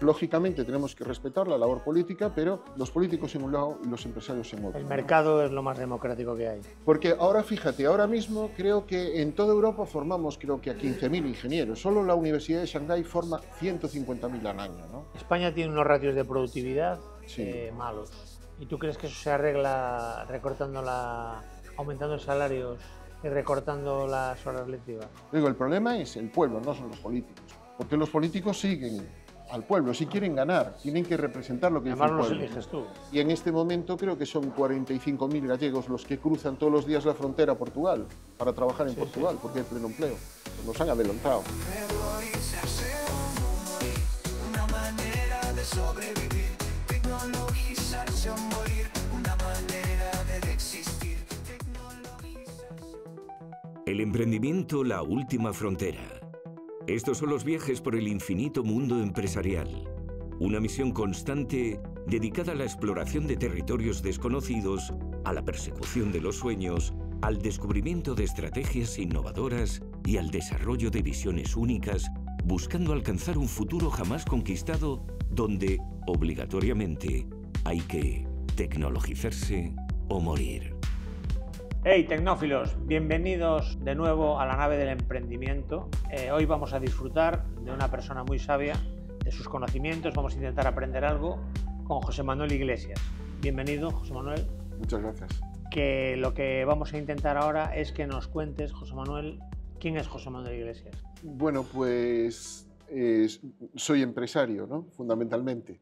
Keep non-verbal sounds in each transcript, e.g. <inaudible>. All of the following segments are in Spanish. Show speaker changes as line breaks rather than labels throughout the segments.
Lógicamente tenemos que respetar la labor política, pero los políticos en un lado y los empresarios en otro. El
mercado es lo más democrático que hay.
Porque ahora fíjate, ahora mismo creo que en toda Europa formamos creo que a 15.000 ingenieros. Solo la Universidad de Shanghái forma 150.000 al año. España
tiene unos ratios de productividad eh, malos. ¿Y tú crees que eso se arregla recortando la, aumentando salarios y recortando las horas lectivas?
Digo, el problema es el pueblo, no son los políticos. Porque los políticos siguen al pueblo, si quieren ganar, tienen que representar lo que dice el pueblo. Y en este momento creo que son 45.000 gallegos los que cruzan todos los días la frontera a Portugal para trabajar en Portugal, porque hay pleno empleo. Nos han adelantado.
El emprendimiento, la última frontera. Estos son los viajes por el infinito mundo empresarial. Una misión constante dedicada a la exploración de territorios desconocidos, a la persecución de los sueños, al descubrimiento de estrategias innovadoras y al desarrollo de visiones únicas, buscando alcanzar un futuro jamás conquistado donde, obligatoriamente, hay que tecnologizarse o morir. Hey tecnófilos, bienvenidos de nuevo a la nave del emprendimiento. Eh, hoy vamos a disfrutar de una persona muy sabia, de sus conocimientos, vamos a intentar aprender algo con José Manuel Iglesias. Bienvenido, José Manuel.
Muchas gracias.
Que lo que vamos a intentar ahora es que nos cuentes, José Manuel, quién es José Manuel Iglesias.
Bueno, pues soy empresario, ¿no? Fundamentalmente.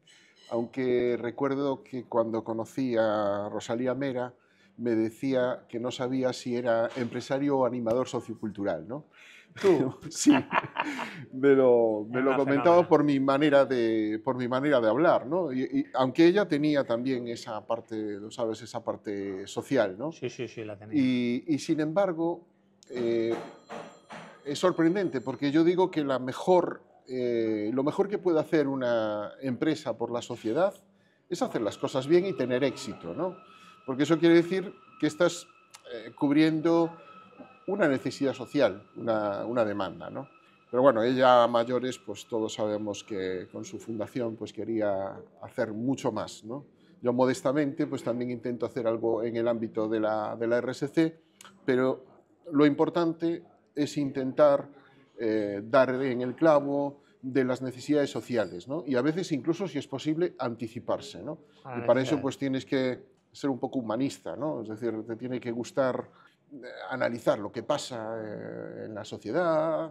Aunque recuerdo que cuando conocí a Rosalía Mera, me decía que no sabía si era empresario o animador sociocultural, ¿no? <laughs> sí, me lo, comentaba por mi, manera de, por mi manera de hablar, ¿no? Y, aunque ella tenía también esa parte, ¿no sabes, esa parte social, ¿no? Sí, sí, sí, la tenía. Y, sin embargo, eh, es sorprendente porque yo digo que eh, lo mejor que puede hacer una empresa por la sociedad es hacer las cosas bien y tener éxito, ¿no? porque eso quiere decir que estás eh, cubriendo una necesidad social, una, una demanda, ¿no? Pero bueno, ella mayores, pues todos sabemos que con su fundación pues quería hacer mucho más, ¿no? Yo modestamente pues también intento hacer algo en el ámbito de la, de la RSC, pero lo importante es intentar eh, dar en el clavo de las necesidades sociales, ¿no? Y a veces incluso, si es posible, anticiparse, ¿no? y para eso pues tienes que ser un poco humanista, ¿no? Es decir, te tiene que gustar eh, analizar lo que pasa eh, en la sociedad,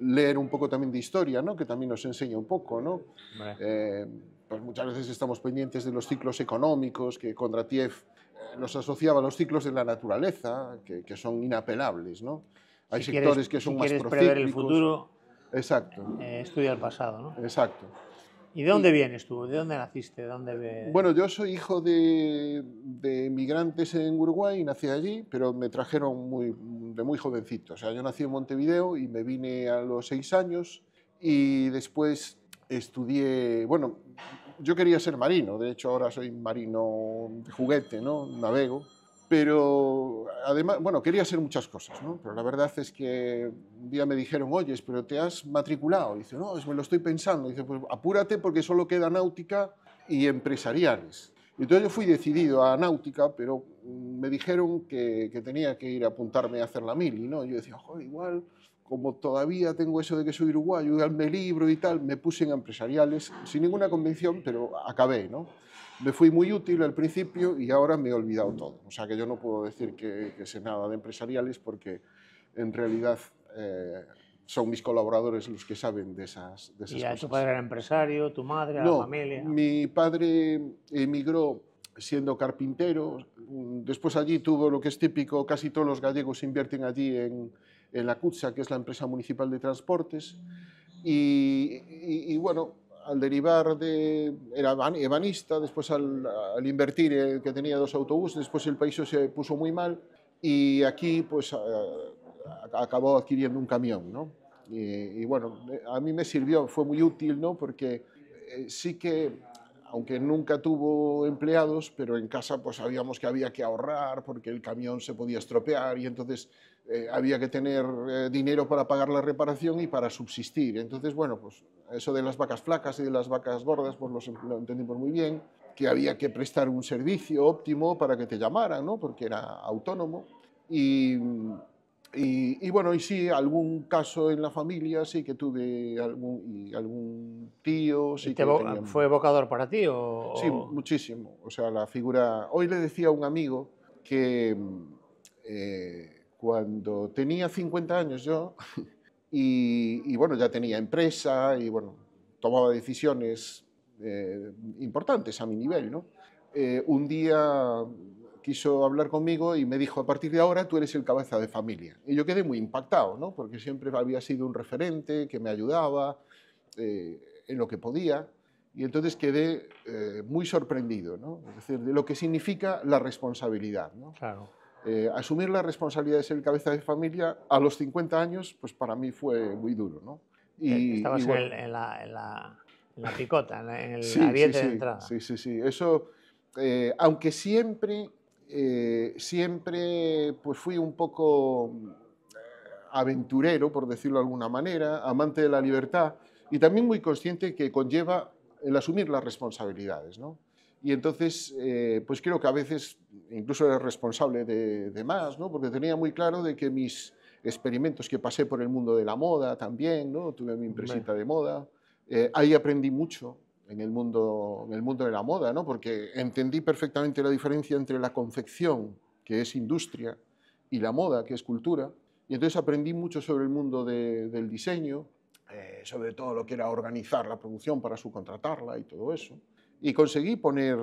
leer un poco también de historia, ¿no? que también nos enseña un poco. ¿no? Eh, pues muchas veces estamos pendientes de los ciclos económicos, que Kondratiev nos asociaba a los ciclos de la naturaleza, que, son inapelables. ¿no? Hay sectores que son si más quieres prever el futuro, exacto.
estudia el pasado. ¿no? Exacto. ¿Y de dónde vienes tú? ¿De dónde naciste? dónde... Bueno,
yo soy hijo de, de migrantes en Uruguay, nací allí, pero me trajeron muy, de muy jovencito. O sea, yo nací en Montevideo y me vine a los seis años y después estudié, bueno, yo quería ser marino, de hecho ahora soy marino de juguete, ¿no? Navego pero además, bueno, quería hacer muchas cosas, ¿no? Pero la verdad es que un día me dijeron, oyes, pero te has matriculado. Y dice, no, me lo estoy pensando. dice, pues apúrate porque solo queda náutica y empresariales. Y Entonces yo fui decidido a náutica, pero mm, me dijeron que, tenía que ir a apuntarme a hacer la y ¿no? Yo decía, joder, igual, como todavía tengo eso de que soy uruguayo, y me libro y tal, me puse en empresariales, sin ninguna convención, pero acabé, ¿no? me fui muy útil al principio y ahora me he olvidado todo. O sea que yo no puedo decir que, sé nada de empresariales porque en realidad eh, son mis colaboradores los que saben de esas, de ¿Y cosas. ¿Tu
padre era empresario? ¿Tu madre? ¿La familia?
Mi padre emigró siendo carpintero. Mm, después allí tuvo lo que es típico, casi todos los gallegos invierten allí en, la CUTSA, que es la empresa municipal de transportes. y bueno, al derivar de, era ebanista, después al, invertir que tenía dos autobuses, después el país se puso muy mal y aquí pues acabó adquiriendo un camión, ¿no? Y, bueno, a mí me sirvió, fue muy útil, ¿no? Porque eh, sí que, aunque nunca tuvo empleados, pero en casa pues sabíamos que había que ahorrar porque el camión se podía estropear y entonces eh, había que tener eh, dinero para pagar la reparación y para subsistir. Entonces, bueno, pues eso de las vacas flacas y de las vacas gordas, pues lo entendimos muy bien, que había que prestar un servicio óptimo para que te llamaran, ¿no? porque era autónomo. Y, y, bueno, y sí, algún caso en la familia, sí que tuve algún, algún tío. Sí que ¿Fue evocador para ti? Sí, muchísimo. O sea, la figura. Hoy le decía a un amigo que eh, cuando tenía 50 años yo. <laughs> y, bueno, ya tenía empresa y bueno, tomaba decisiones eh, importantes a mi nivel, ¿no? Eh, un día quiso hablar conmigo y me dijo, a partir de ahora tú eres el cabeza de familia. Y yo quedé muy impactado, ¿no? porque siempre había sido un referente que me ayudaba eh, en lo que podía. Y entonces quedé muy sorprendido, ¿no? es decir, de lo que significa la responsabilidad. ¿no? Claro. Eh, asumir la responsabilidad de ser cabeza de familia a los 50 años, pues para mí fue muy duro. ¿no? Eh, y, Estabas en,
la, picota, en el sí, de entrada.
Sí, sí, sí. Eso, eh, aunque siempre, siempre pues fui un poco aventurero, por decirlo de alguna manera, amante de la libertad y también muy consciente que conlleva el asumir las responsabilidades. ¿no? Y entonces, eh, pues creo que a veces incluso era responsable de, más, ¿no? porque tenía muy claro de que mis experimentos que pasé por el mundo de la moda también, ¿no? tuve mi impresita de moda, eh, ahí aprendí mucho en el mundo, el mundo de la moda, ¿no? porque entendí perfectamente la diferencia entre la confección, que es industria, y la moda, que es cultura. Y entonces aprendí mucho sobre el mundo del diseño, eh, sobre todo lo que era organizar la producción para subcontratarla y todo eso. Y conseguí poner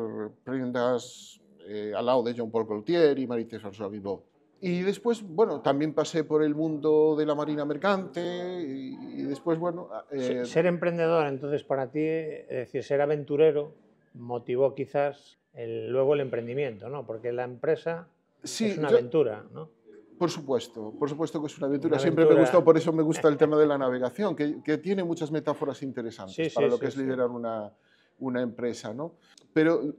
prendas eh, al lado de Jean Paul Gaultier y Marie François Vivot. Y después, bueno, también pasé por el mundo de la marina mercante y, después, bueno... Eh, ser emprendedor, entonces, para ti,
es decir, ser aventurero, motivó quizás luego el emprendimiento, ¿no? Porque la empresa es una aventura, ¿no?
Por supuesto, por supuesto que es una aventura. Siempre me me gustado, por eso me gusta el tema de la navegación, que, tiene muchas metáforas interesantes para lo que es liderar una, una empresa. ¿no? Pero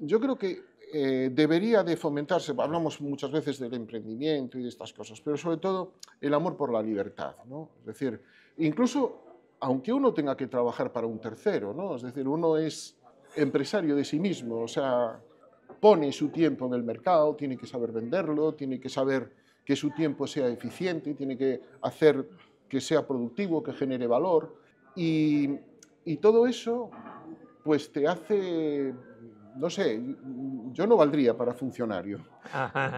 yo creo que eh, debería de fomentarse, hablamos muchas veces del emprendimiento y de estas cosas, pero sobre todo el amor por la libertad. ¿no? Es decir, incluso aunque uno tenga que trabajar para un tercero, ¿no? es decir, uno es empresario de sí mismo, o sea, pone su tiempo en el mercado, tiene que saber venderlo, tiene que saber que su tiempo sea eficiente, tiene que hacer que sea productivo, que genere valor. Y, y todo eso pues te hace, no sé, yo no valdría para funcionario.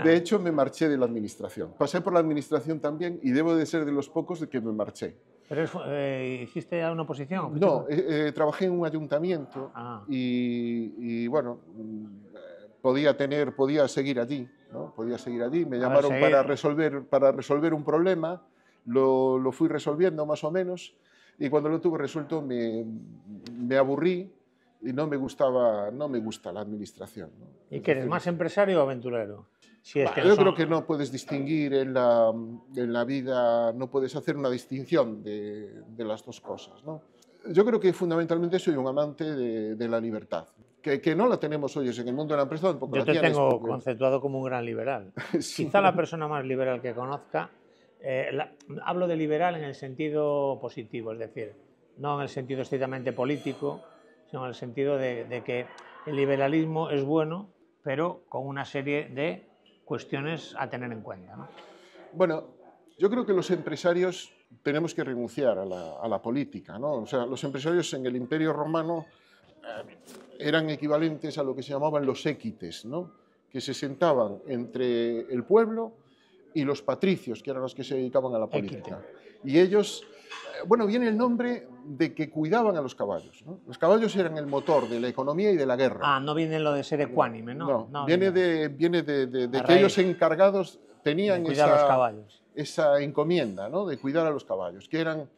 De hecho, me marché de la administración. Pasé por la administración también y debo de ser de los pocos de que me marché. ¿Pero eh, hiciste alguna oposición? No, eh, eh, trabajé en un ayuntamiento ah. y, bueno, podía, tener, podía seguir allí, ¿no? Podía seguir allí. Me llamaron para resolver, para resolver un problema, lo, fui resolviendo más o menos y cuando lo tuve resuelto me, me aburrí y no me gustaba, no me gusta la administración. ¿Y que eres, más
empresario o aventurero? Si es que yo creo
que no puedes distinguir en la, vida, no puedes hacer una distinción de, las dos cosas. ¿no? Yo creo que fundamentalmente soy un amante de, la libertad. Que, no la tenemos hoy, en el mundo de la empresa tampoco Yo te tengo conceptuado como un gran liberal. <laughs> Quizá la persona más liberal
que conozca, eh, hablo de liberal en el sentido positivo, es decir, no en el sentido estrictamente político, en el sentido de, que el liberalismo es bueno, pero con una serie de cuestiones a tener en cuenta.
Bueno, yo creo que los empresarios tenemos que renunciar a la, política. ¿no? O sea, los empresarios en el Imperio Romano eh, eran equivalentes a lo que se llamaban los équites, ¿no? que se sentaban entre el pueblo y los patricios, que eran los que se dedicaban a la política. Y ellos, eh, bueno, viene el nombre de que cuidaban a los caballos. Los caballos eran el motor de la economía y de la guerra. Ah, no viene lo de ser ecuánime, ¿no? No, viene, de, viene de, de, que ellos encargados tenían esa, los caballos. esa encomienda ¿no? de cuidar a los caballos, que eran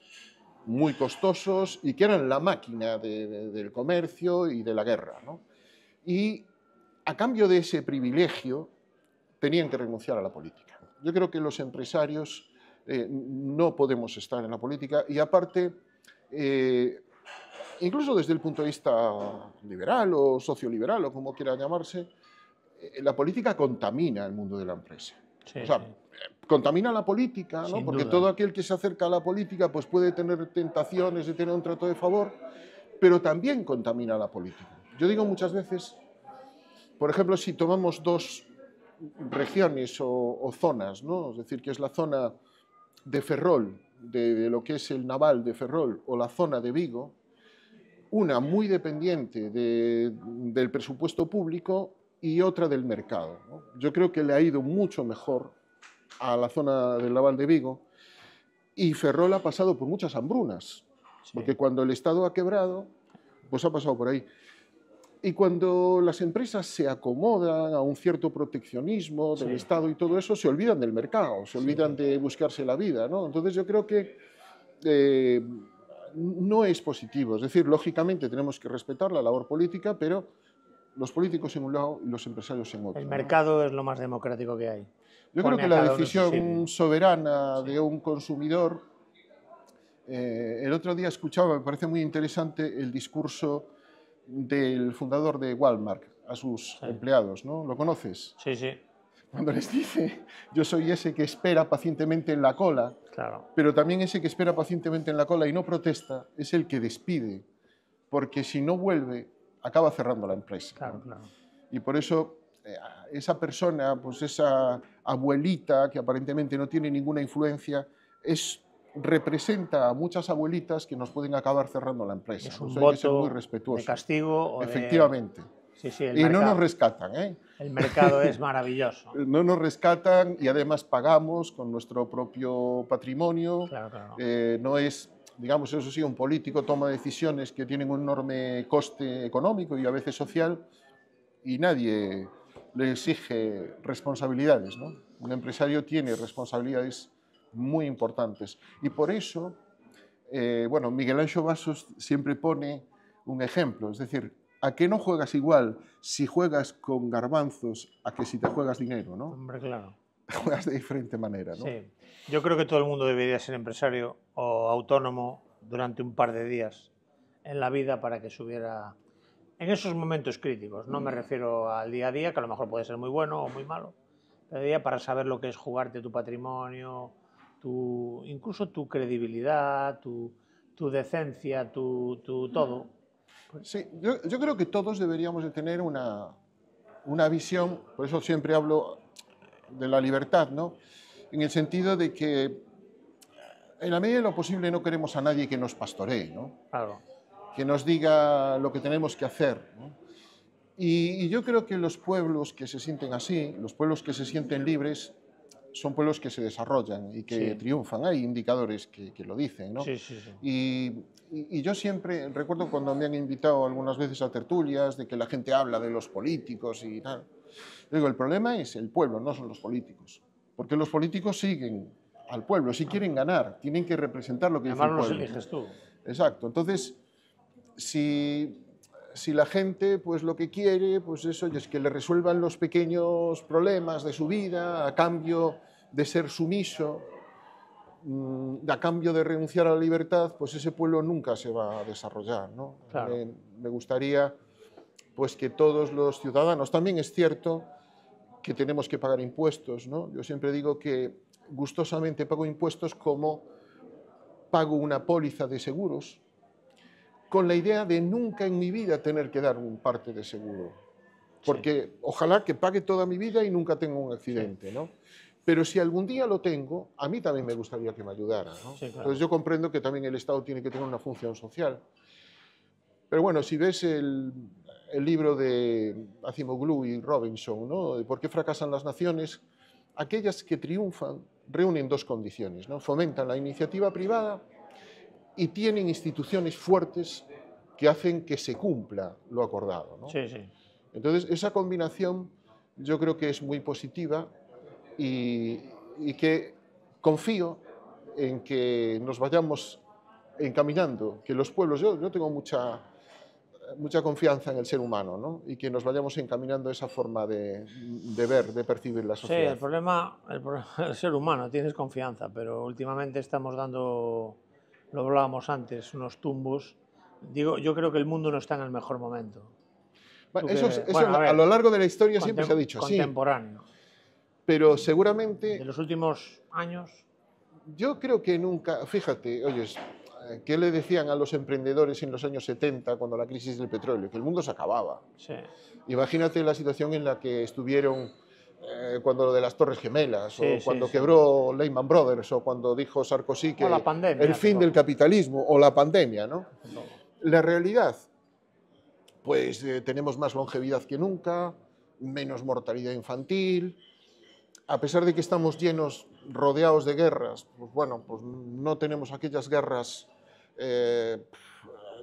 muy costosos y que eran la máquina del comercio y de la guerra. Y a cambio de ese privilegio tenían que renunciar a la política. Yo creo que los empresarios eh, no podemos estar en la política y aparte eh, incluso desde el punto de vista liberal o socioliberal o como quiera llamarse, eh, la política contamina el mundo de la empresa. o sea, eh, contamina la política, ¿no? porque todo aquel que se acerca a la política pues puede tener tentaciones de tener un trato de favor, pero también contamina la política. Yo digo muchas veces, por ejemplo, si tomamos dos regiones o, o zonas, ¿no? es decir, que es la zona de Ferrol, de, lo que es el naval de Ferrol o la zona de Vigo, una muy dependiente del presupuesto público y otra del mercado. Yo creo que le ha ido mucho mejor a la zona del Naval de Vigo y Ferrol ha pasado por muchas hambrunas, porque cuando el Estado ha quebrado, pues ha pasado por ahí. Y cuando las empresas se acomodan a un cierto proteccionismo del Estado y todo eso, se olvidan del mercado, se olvidan de buscarse la vida. Entonces yo creo que eh, no es positivo. Es decir, lógicamente tenemos que respetar la labor política, pero los políticos en un lado y los empresarios en otro. El mercado es lo más democrático que hay. Yo creo que la decisión soberana de un consumidor... Eh, el otro día escuchaba, me parece muy interesante, el discurso del fundador de Walmart a sus empleados, ¿no? ¿Lo conoces? Sí, sí. Cuando les dice, yo soy ese que espera pacientemente en la cola, claro. pero también ese que espera pacientemente en la cola y no protesta es el que despide, porque si no vuelve, acaba cerrando la empresa. Claro, claro. Y por eso eh, esa persona, pues esa abuelita que aparentemente no tiene ninguna influencia, es representa a muchas abuelitas que nos pueden acabar cerrando la empresa. Es un hay que ser muy respetuoso. de castigo Efectivamente. y no nos rescatan. ¿eh? El mercado es <laughs> maravilloso. no nos rescatan y además pagamos con nuestro propio patrimonio. Claro, claro. Eh, no es, digamos, eso sí, un político toma decisiones que tienen un enorme coste económico y a veces social y nadie le exige responsabilidades. ¿no? Un empresario tiene responsabilidades muy importantes. Y por eso, eh, bueno, Miguel Ancho Vasos siempre pone un ejemplo, es decir, ¿a qué no juegas igual si juegas con garbanzos a que si te juegas dinero, no? Hombre, claro. <laughs> Juegas de diferente manera, ¿no? Sí.
Yo creo que todo el mundo debería ser empresario o autónomo durante un par de días en la vida para que subiera en esos momentos críticos. No me refiero al día a día, que a lo mejor puede ser muy bueno o muy malo, pero día para saber lo que es jugarte tu patrimonio, tu, incluso tu credibilidad, tu, tu decencia,
tu, tu todo. Pues sí, yo, yo, creo que todos deberíamos de tener una, una, visión, por eso siempre hablo de la libertad, ¿no? En el sentido de que en la medida de lo posible no queremos a nadie que nos pastoree, ¿no? Claro. Que nos diga lo que tenemos que hacer, y, y yo creo que los pueblos que se sienten así, los pueblos que se sienten libres, son pueblos que se desarrollan y que triunfan. Hay indicadores que, que lo dicen. ¿no? Sí, sí, y, y, yo siempre recuerdo cuando me han invitado algunas veces a tertulias de que la gente habla de los políticos y tal. digo, el problema es el pueblo, no son los políticos. Porque los políticos siguen al pueblo, si quieren ganar, tienen que representar lo que dice el pueblo. los eliges tú. Exacto. Entonces, si si la gente pues lo que quiere pues eso es que le resuelvan los pequeños problemas de su vida a cambio de ser sumiso, mm, a cambio de renunciar a la libertad, pues ese pueblo nunca se va a desarrollar. ¿no? Eh, me, gustaría pues que todos los ciudadanos, también es cierto que tenemos que pagar impuestos, ¿no? yo siempre digo que gustosamente pago impuestos como pago una póliza de seguros, con la idea de nunca en mi vida tener que dar un parte de seguro. Porque ojalá que pague toda mi vida y nunca tenga un accidente, Pero si algún día lo tengo, a mí también me gustaría que me ayudara. Entonces yo comprendo que también el Estado tiene que tener una función social. Pero bueno, si ves el, libro de Acimoglu y Robinson, ¿no? de por qué fracasan las naciones, aquellas que triunfan reúnen dos condiciones. ¿no? Fomentan la iniciativa privada y tienen instituciones fuertes que hacen que se cumpla lo acordado. Entonces, esa combinación yo creo que es muy positiva y, que confío en que nos vayamos encaminando, que los pueblos, yo, tengo mucha, mucha confianza en el ser humano y que nos vayamos encaminando a esa forma de, ver, de percibir la sociedad. Sí, el
problema, el <laughs> el ser humano, tienes confianza, pero últimamente estamos dando lo hablábamos antes, unos tumbos. Digo, yo creo que el mundo no está en el mejor momento. Bueno, eso, a, lo largo de la historia siempre se ha dicho así.
Contemporáneo. Pero seguramente... En los últimos años... Yo creo que nunca... Fíjate, oyes, eh, ¿qué le decían a los emprendedores en los años 70 cuando la crisis del petróleo? Que el mundo se acababa. Sí. Imagínate la situación en la que estuvieron eh, cuando lo de las Torres Gemelas, o cuando quebró Lehman Brothers, o cuando dijo Sarkozy que el fin del capitalismo, o la pandemia, ¿no? La realidad, pues eh, tenemos más longevidad que nunca, menos mortalidad infantil, a pesar de que estamos llenos, rodeados de guerras, pues bueno, pues no tenemos aquellas guerras eh,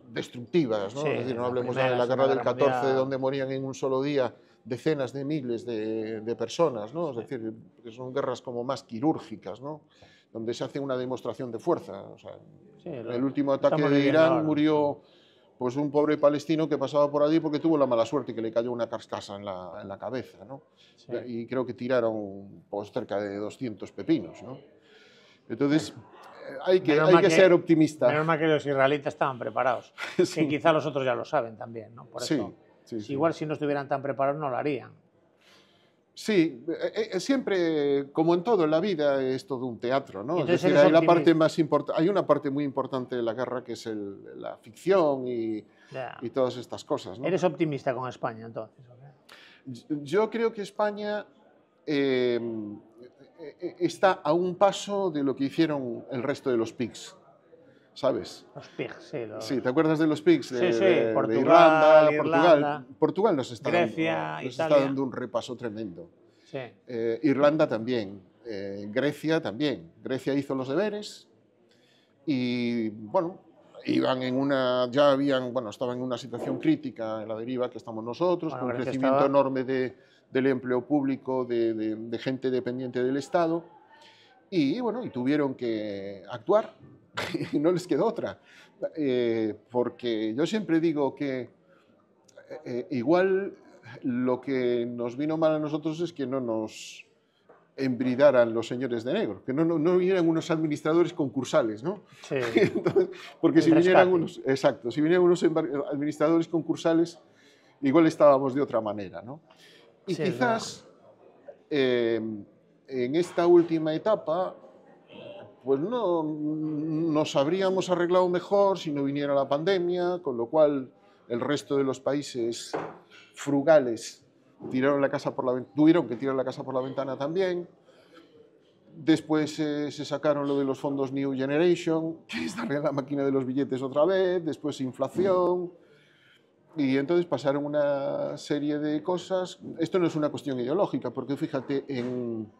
destructivas, ¿no? es decir, no hablemos de la guerra del 14, donde morían en un solo día decenas de miles de, personas, ¿no? es decir, que son guerras como más quirúrgicas, donde se hace una demostración de fuerza. el último ataque de Irán murió pues, un pobre palestino que pasaba por allí porque tuvo la mala suerte que le cayó una carcasa en la, cabeza. Eh, y creo que tiraron pues, cerca de 200 pepinos. ¿no? Entonces, eh,
hay que, hay que, ser
optimista. Menos
mal que los israelitas estaban preparados. y <laughs> quizá los otros ya lo saben también. ¿no? Por eso, igual si no estuvieran tan preparados no lo harían.
Sí, eh, eh, siempre, como en todo en la vida, es todo un teatro, ¿no? es hay, la parte más hay una parte muy importante de la guerra que es la ficción y, todas estas cosas, ¿Eres
optimista con España, entonces?
Yo creo que España eh, está a un paso de lo que hicieron el resto de los PICs. ¿sabes? Los pigs, sí. Sí, ¿te acuerdas de los pigs? De, de, Portugal, Irlanda, Portugal. Portugal nos está, dando, un repaso tremendo. Eh, Irlanda también, eh, Grecia también. Grecia hizo los deberes y, bueno, iban en una, ya habían, bueno, estaban en una situación crítica en la deriva que estamos nosotros, con un crecimiento enorme de, del empleo público, de, de gente dependiente del Estado. Y bueno, y tuvieron que actuar, <laughs> y no les quedó otra. Eh, porque yo siempre digo que eh, eh, igual lo que nos vino mal a nosotros es que no nos embridaran los señores de negro, que no, no, vinieran unos administradores concursales, ¿no? Sí. <laughs> porque si vinieran unos, exacto, si vinieran unos administradores concursales, igual estábamos de otra manera, ¿no? Y quizás em, en esta última etapa pues no, mm, nos habríamos arreglado mejor si no viniera la pandemia, con lo cual el resto de los países frugales tiraron la casa por la, tuvieron que tirar la casa por la ventana también. Después eh, se sacaron lo de los fondos New Generation, que es darle la máquina de los billetes otra vez, después inflación. Y entonces pasaron una serie de cosas. Esto no es una cuestión ideológica, porque fíjate, en,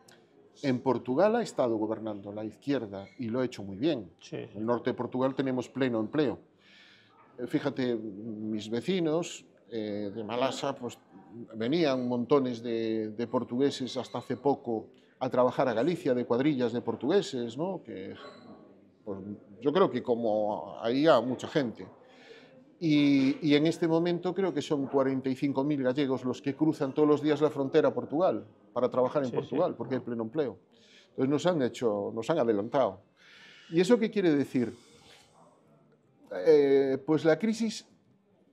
en Portugal ha estado gobernando la izquierda y lo ha hecho muy bien. En el norte de Portugal tenemos pleno empleo. Eh, fíjate, mis vecinos eh, de Malasa, pues venían montones de, portugueses hasta hace poco a trabajar a Galicia, de cuadrillas de portugueses, Que, pues, yo creo que como ahí mucha gente. Y, en este momento creo que son 45.000 gallegos los que cruzan todos los días la frontera a Portugal para trabajar en Portugal, porque hay pleno empleo. Entonces nos han hecho, nos han adelantado. ¿Y eso qué quiere decir? Eh, pues la crisis,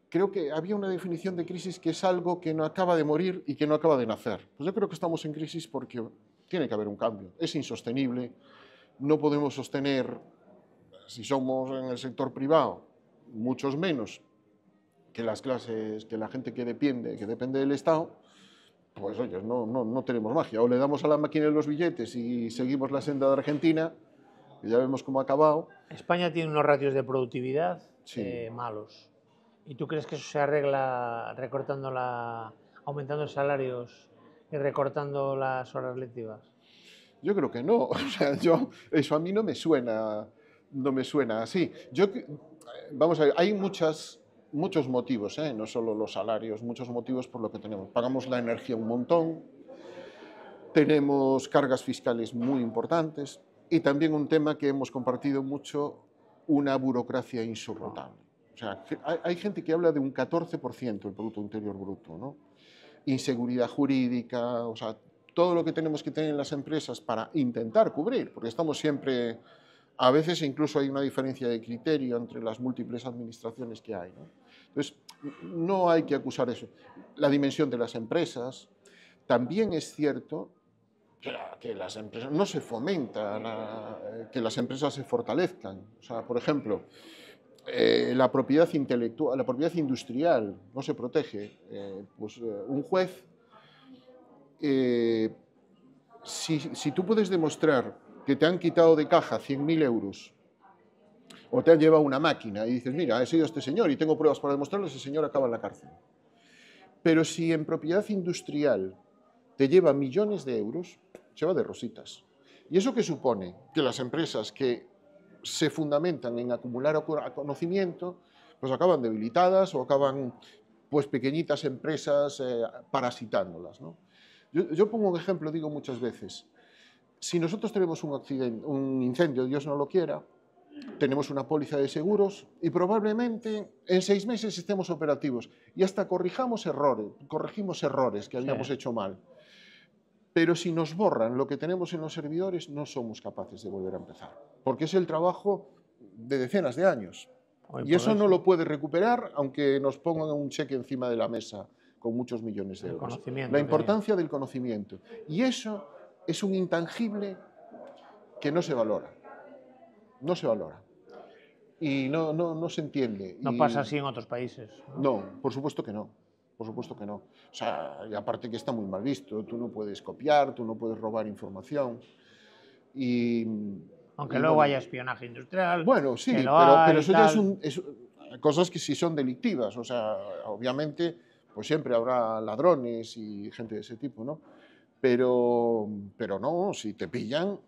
creo que había una definición de crisis que es algo que no acaba de morir y que no acaba de nacer. Pues yo creo que estamos en crisis porque tiene que haber un cambio. Es insostenible, no podemos sostener, si somos en el sector privado, muchos menos que las clases, que la gente que depende, que depende del Estado, pues oye, no, no, tenemos magia. O le damos a la máquina los billetes y seguimos la senda de Argentina, y ya vemos cómo ha acabado.
España tiene unos ratios de productividad eh, malos. ¿Y tú crees que eso se arregla recortando la, aumentando salarios y recortando las horas lectivas?
Yo creo que no. <laughs> O sea, yo, eso a mí no me suena, no me suena así. Yo vamos a ver, hay muchas, muchos motivos, ¿eh? no solo los salarios, muchos motivos por lo que tenemos. Pagamos la energía un montón, tenemos cargas fiscales muy importantes y también un tema que hemos compartido mucho, una burocracia insoportable. O sea, hay, gente que habla de un 14% del Producto Interior Bruto, ¿no? Inseguridad jurídica, o sea, todo lo que tenemos que tener en las empresas para intentar cubrir, porque estamos siempre a veces incluso hay una diferencia de criterio entre las múltiples administraciones que hay. Entonces, no hay que acusar eso. La dimensión de las empresas, también es cierto que, las empresas no se fomenta, que las empresas se fortalezcan. O sea, por ejemplo, eh, la propiedad intelectual, la propiedad industrial no se protege. Eh, pues eh, un juez, si, si tú puedes demostrar que te han quitado de caja 100.000 euros o te han llevado una máquina y dices, mira, he sido este señor y tengo pruebas para demostrarlo, ese señor acaba en la cárcel. Pero si en propiedad industrial te lleva millones de euros, se va de rositas. ¿Y eso qué supone? Que las empresas que se fundamentan en acumular conocimiento, pues acaban debilitadas o acaban pues pequeñitas empresas eh, parasitándolas. Yo, yo pongo un ejemplo, digo muchas veces, si nosotros tenemos un, accidente, un incendio, Dios no lo quiera, tenemos una póliza de seguros y probablemente en seis meses estemos operativos y hasta corrijamos errores, corregimos errores que habíamos hecho mal. Pero si nos borran lo que tenemos en los servidores, no somos capaces de volver a empezar, porque es el trabajo de decenas de años. y eso, no lo puede recuperar aunque nos pongan un cheque encima de la mesa con muchos millones de euros. La importancia del conocimiento. Y eso es un intangible que no se valora. No se valora. Y no, no, se entiende. No pasa así en
otros países. ¿no?
por supuesto que no. Por supuesto que no. O sea, aparte que está muy mal visto. Tú no puedes copiar, tú no puedes robar información. Y, Aunque luego haya espionaje industrial. Bueno, sí, pero, eso ya es, cosas que sí son delictivas. O sea, obviamente, pues siempre habrá ladrones y gente de ese tipo, ¿no? Pero, no, si te pillan,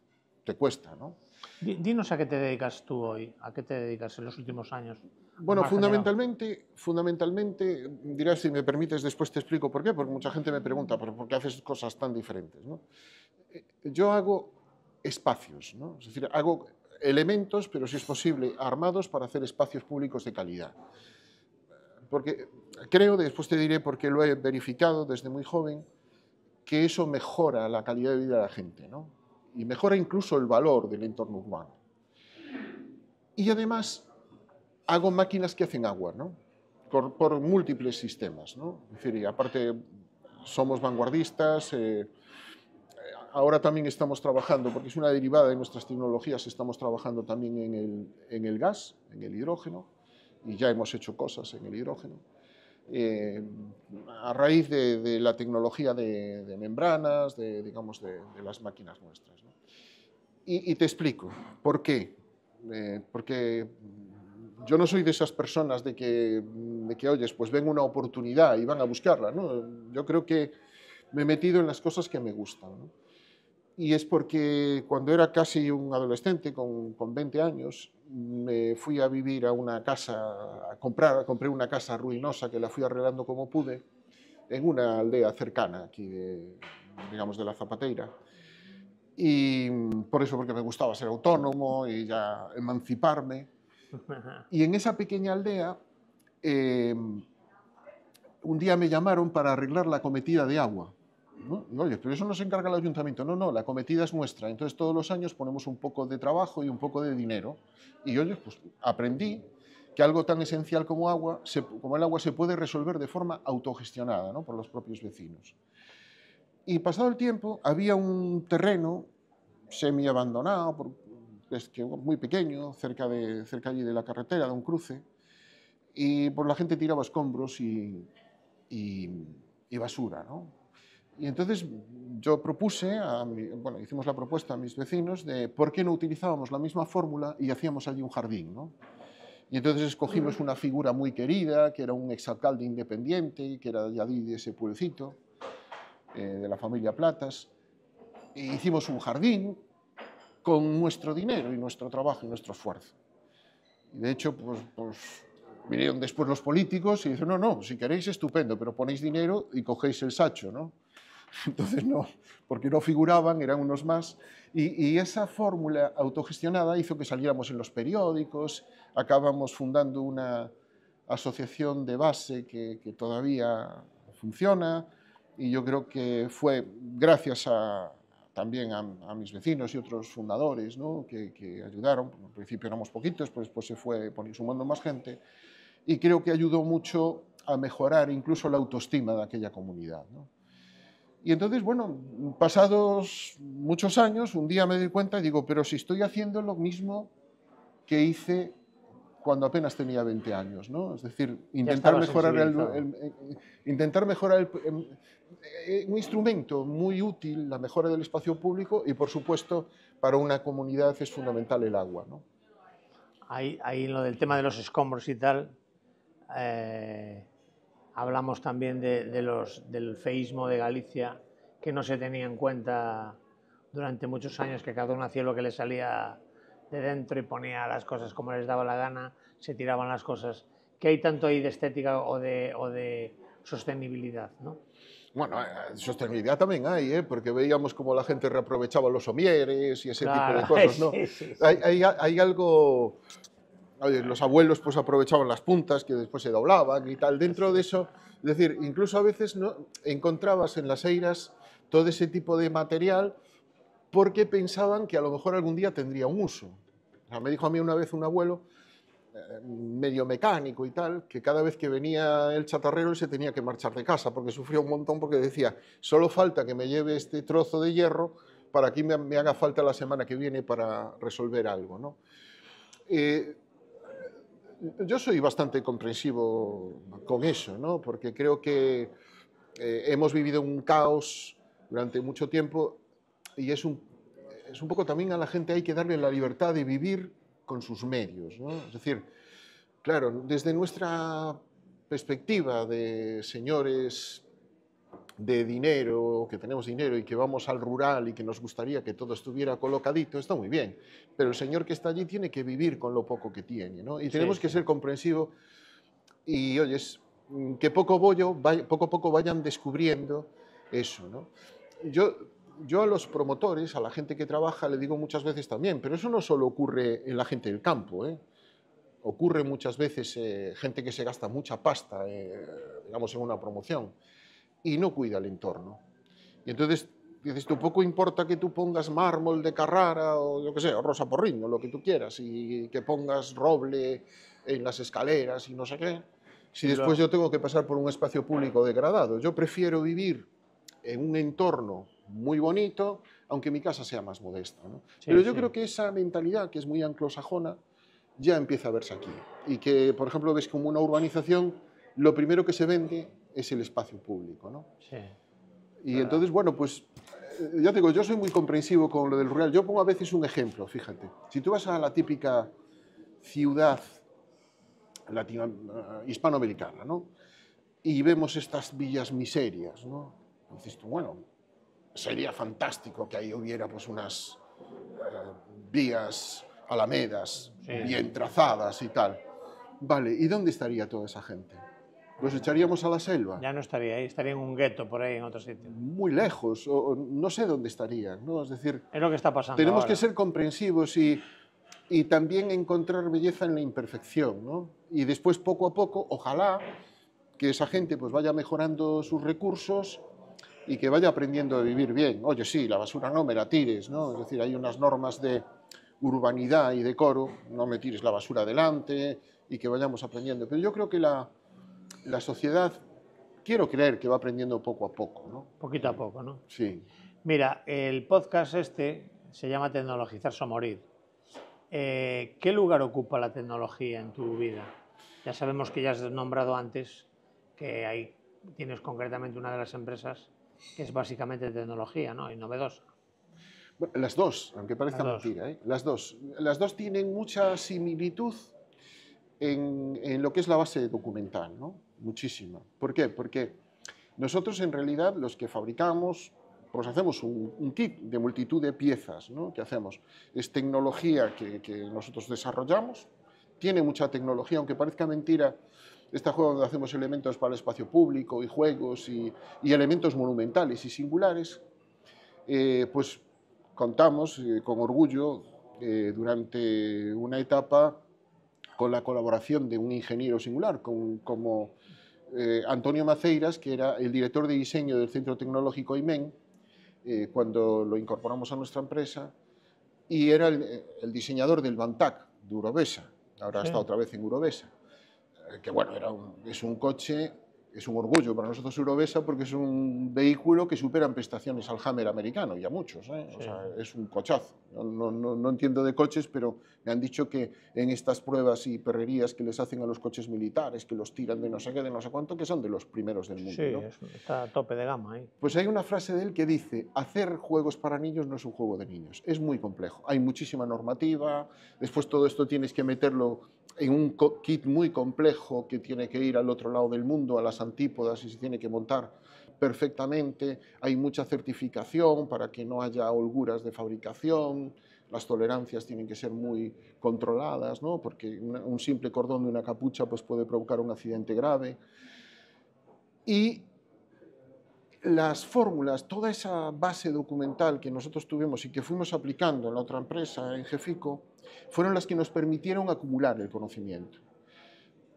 te cuesta, ¿no?
Dinos a qué te dedicas tú hoy, a qué te dedicas en los últimos años. Bueno, fundamentalmente,
fundamentalmente, dirás si me permites, después te explico por qué, porque mucha gente me pregunta, por qué haces cosas tan diferentes? Eh, yo hago espacios, es decir, hago elementos, pero si es posible, armados para hacer espacios públicos de calidad. Porque creo, después te diré por qué lo he verificado desde muy joven, que eso mejora la calidad de vida de la gente, Y mejora incluso el valor del entorno urbano. Y además hago máquinas que hacen agua, ¿no? Por, múltiples sistemas, ¿no? Es decir, aparte somos vanguardistas, eh, eh, ahora también estamos trabajando, porque es una derivada de nuestras tecnologías, estamos trabajando también en el gas, en el hidrógeno, y ya hemos hecho cosas en el hidrógeno. Eh, a raíz de, la tecnología de, membranas, de, digamos, de, las máquinas nuestras. Y, te explico por qué. Eh, porque yo no soy de esas personas de que, de que, oyes, pues ven una oportunidad y van a buscarla. Yo creo que me he metido en las cosas que me gustan. ¿no? y es porque cuando era casi un adolescente, con, 20 años, me fui a vivir a una casa, a comprar, compré una casa ruinosa que la fui arreglando como pude, en una aldea cercana aquí digamos, de la Zapateira. Y por eso, porque me gustaba ser autónomo y ya emanciparme. <laughs> Y en esa pequeña aldea, eh, un día me llamaron para arreglar la cometida de agua ¿no? oye, pero eso no se encarga el ayuntamiento. No, no, la cometida es nuestra. Entonces todos los años ponemos un poco de trabajo y un poco de dinero. Y oye, pues aprendí que algo tan esencial como, agua, como el agua se puede resolver de forma autogestionada por los propios vecinos. Y pasado el tiempo, había un terreno semi-abandonado, que muy pequeño, cerca, de, cerca allí de la carretera, de un cruce, y por pues, la gente tiraba escombros y, y basura, ¿no? Y entonces yo propuse, a bueno, hicimos la propuesta a mis vecinos de por qué no utilizábamos la misma fórmula y hacíamos allí un jardín. ¿no? Y entonces escogimos una figura muy querida, que era un exalcalde independiente, que era de de ese pueblecito, eh, de la familia Platas. E hicimos un jardín con nuestro dinero y nuestro trabajo y nuestro esfuerzo. Y de hecho, pues, pues después los políticos y dicen, no, no, si queréis estupendo, pero ponéis dinero y cogéis el sacho, ¿no? <laughs> entonces no, porque no figuraban, eran unos más, y, esa fórmula autogestionada hizo que saliéramos en los periódicos, acabamos fundando una asociación de base que, todavía funciona, y yo creo que fue gracias también a, mis vecinos y otros fundadores que, ayudaron. Al principio éramos poquitos, pero después se fue sumando más gente. Y creo que ayudó mucho a mejorar incluso la autoestima de aquella comunidad. ¿no? Y entonces, bueno, pasados muchos años, un día me doy cuenta y digo, pero si estoy haciendo lo mismo que hice cuando apenas tenía 20 años, ¿no? Es decir, eh, eh, intentar mejorar el, intentar em, mejorar eh, un instrumento muy útil, la mejora del espacio público y, por supuesto, para una comunidad es fundamental el agua, ¿no?
Ahí, lo del tema de los escombros y tal, Hablamos también de, los, del feísmo de Galicia, que no se tenía en cuenta durante muchos años, que cada uno hacía lo que le salía de dentro y ponía las cosas como les daba la gana, se tiraban las cosas. ¿Qué hay tanto ahí de estética o de, o de sostenibilidad? ¿no?
Bueno, eh, sostenibilidad también hay, ¿eh? porque veíamos como la gente reaprovechaba los somieres y ese tipo de <laughs> cosas, ¿no? Hay, hay, hay, algo los abuelos pues aprovechaban las puntas que después se doblaban y tal. Dentro de eso, es decir, incluso a veces no encontrabas en las eiras todo ese tipo de material porque pensaban que a lo mejor algún día tendría un uso. me dijo a mí una vez un abuelo, eh, medio mecánico y tal, que cada vez que venía el chatarrero se tenía que marchar de casa porque sufría un montón porque decía, solo falta que me lleve este trozo de hierro para que me, haga falta la semana que viene para resolver algo. ¿no? Eh, yo soy bastante comprensivo con eso, ¿no? porque creo que eh, hemos vivido un caos durante mucho tiempo y es un, es un poco también a la gente hay que darle la libertad de vivir con sus medios. ¿no? Es decir, claro, desde nuestra perspectiva de señores de dinero, que tenemos dinero y que vamos al rural y que nos gustaría que todo estuviera colocadito, está muy bien, pero el señor que está allí tiene que vivir con lo poco que tiene, Y tenemos que ser comprensivos y, oyes, mm, que poco, bollo, poco a poco vayan descubriendo eso, Yo, yo a los promotores, a la gente que trabaja, le digo muchas veces también, pero eso no solo ocurre en la gente del campo, ¿eh? ocurre muchas veces eh, gente que se gasta mucha pasta, eh, digamos, en una promoción y no cuida el entorno. Y entonces dices tú, poco importa que tú pongas mármol de Carrara o lo que sea o Rosa Porrino, lo que tú quieras, y que pongas roble en las escaleras y no sé qué, si después yo tengo que pasar por un espacio público degradado. Yo prefiero vivir en un entorno muy bonito, aunque mi casa sea más modesta. Pero yo creo que esa mentalidad, que es muy anglosajona, ya empieza a verse aquí. Y que, por ejemplo, ves como una urbanización, lo primero que se vende es el espacio público. ¿no? Sí. Y entonces, bueno, pues eh, ya te digo, yo soy muy comprensivo con lo del rural. Yo pongo a veces un ejemplo, fíjate. Si tú vas a la típica ciudad latino, eh, hispanoamericana, Y vemos estas villas miserias, ¿no? dices bueno, sería fantástico que ahí hubiera pues unas eh, vías, alamedas, bien trazadas y tal. Vale, ¿y dónde estaría toda esa gente? ¿Los echaríamos a la selva?
Ya no estaría ahí, estaría en un gueto por ahí, en otro sitio.
Muy lejos, o, no sé dónde estarían, ¿no? Es decir...
Es lo que está pasando Tenemos que ser
comprensivos y, y también encontrar belleza en la imperfección, ¿no? Y después, poco a poco, ojalá que esa gente pues vaya mejorando sus recursos y que vaya aprendiendo a vivir bien. Oye, sí, la basura no me la tires, ¿no? Es decir, hay unas normas de urbanidad y decoro, no me tires la basura adelante y que vayamos aprendiendo. Pero yo creo que la la sociedad quiero creer que va aprendiendo poco a poco, ¿no?
Poquito a poco, ¿no? Sí. Mira, el podcast este se llama tecnologizar o Morir. Eh, ¿Qué lugar ocupa la tecnología en tu vida? Ya sabemos que ya has nombrado antes que ahí tienes concretamente una de las empresas
que es básicamente tecnología, ¿no? Y novedosa. las dos, aunque parezca mentira, ¿eh? las dos. Las dos tienen mucha similitud en, en lo que es la base documental, ¿no? muchísima. ¿Por qué? Porque nosotros en realidad los que fabricamos, pues hacemos un, kit de multitud de piezas, ¿no? Que hacemos. Es tecnología que, nosotros desarrollamos, tiene mucha tecnología, aunque parezca mentira, esta juego donde hacemos elementos para el espacio público y juegos y, elementos monumentales y singulares, eh, pues contamos eh, con orgullo eh, durante una etapa la colaboración de un ingeniero singular, como eh, Antonio Maceiras, que era el director de diseño del Centro Tecnológico IMEN, eh, cuando lo incorporamos a nuestra empresa, y era el, diseñador del Bantac, de Urobesa, ahora está otra vez en Urobesa, eh, que bueno, era es un coche es un orgullo para nosotros Eurovesa porque es un vehículo que supera en prestaciones al Hammer americano y a muchos. ¿eh? es un cochazo. No, entiendo de coches, pero me han dicho que en estas pruebas y perrerías que les hacen a los coches militares, que los tiran de no sé qué, de no sé cuánto, que son de los primeros del mundo. Sí,
está a tope de gama.
Pues hay una frase de él que dice, hacer juegos para niños no es un juego de niños, es muy complejo. Hay muchísima normativa, después todo esto tienes que meterlo en un kit muy complejo que tiene que ir al otro lado del mundo, a las antípodas, y se tiene que montar perfectamente. Hay mucha certificación para que no haya holguras de fabricación. Las tolerancias tienen que ser muy controladas, ¿no? porque un simple cordón de una capucha pues, puede provocar un accidente grave. Y las fórmulas, toda esa base documental que nosotros tuvimos y que fuimos aplicando en la otra empresa, en Jefico, fueron las que nos permitieron acumular el conocimiento.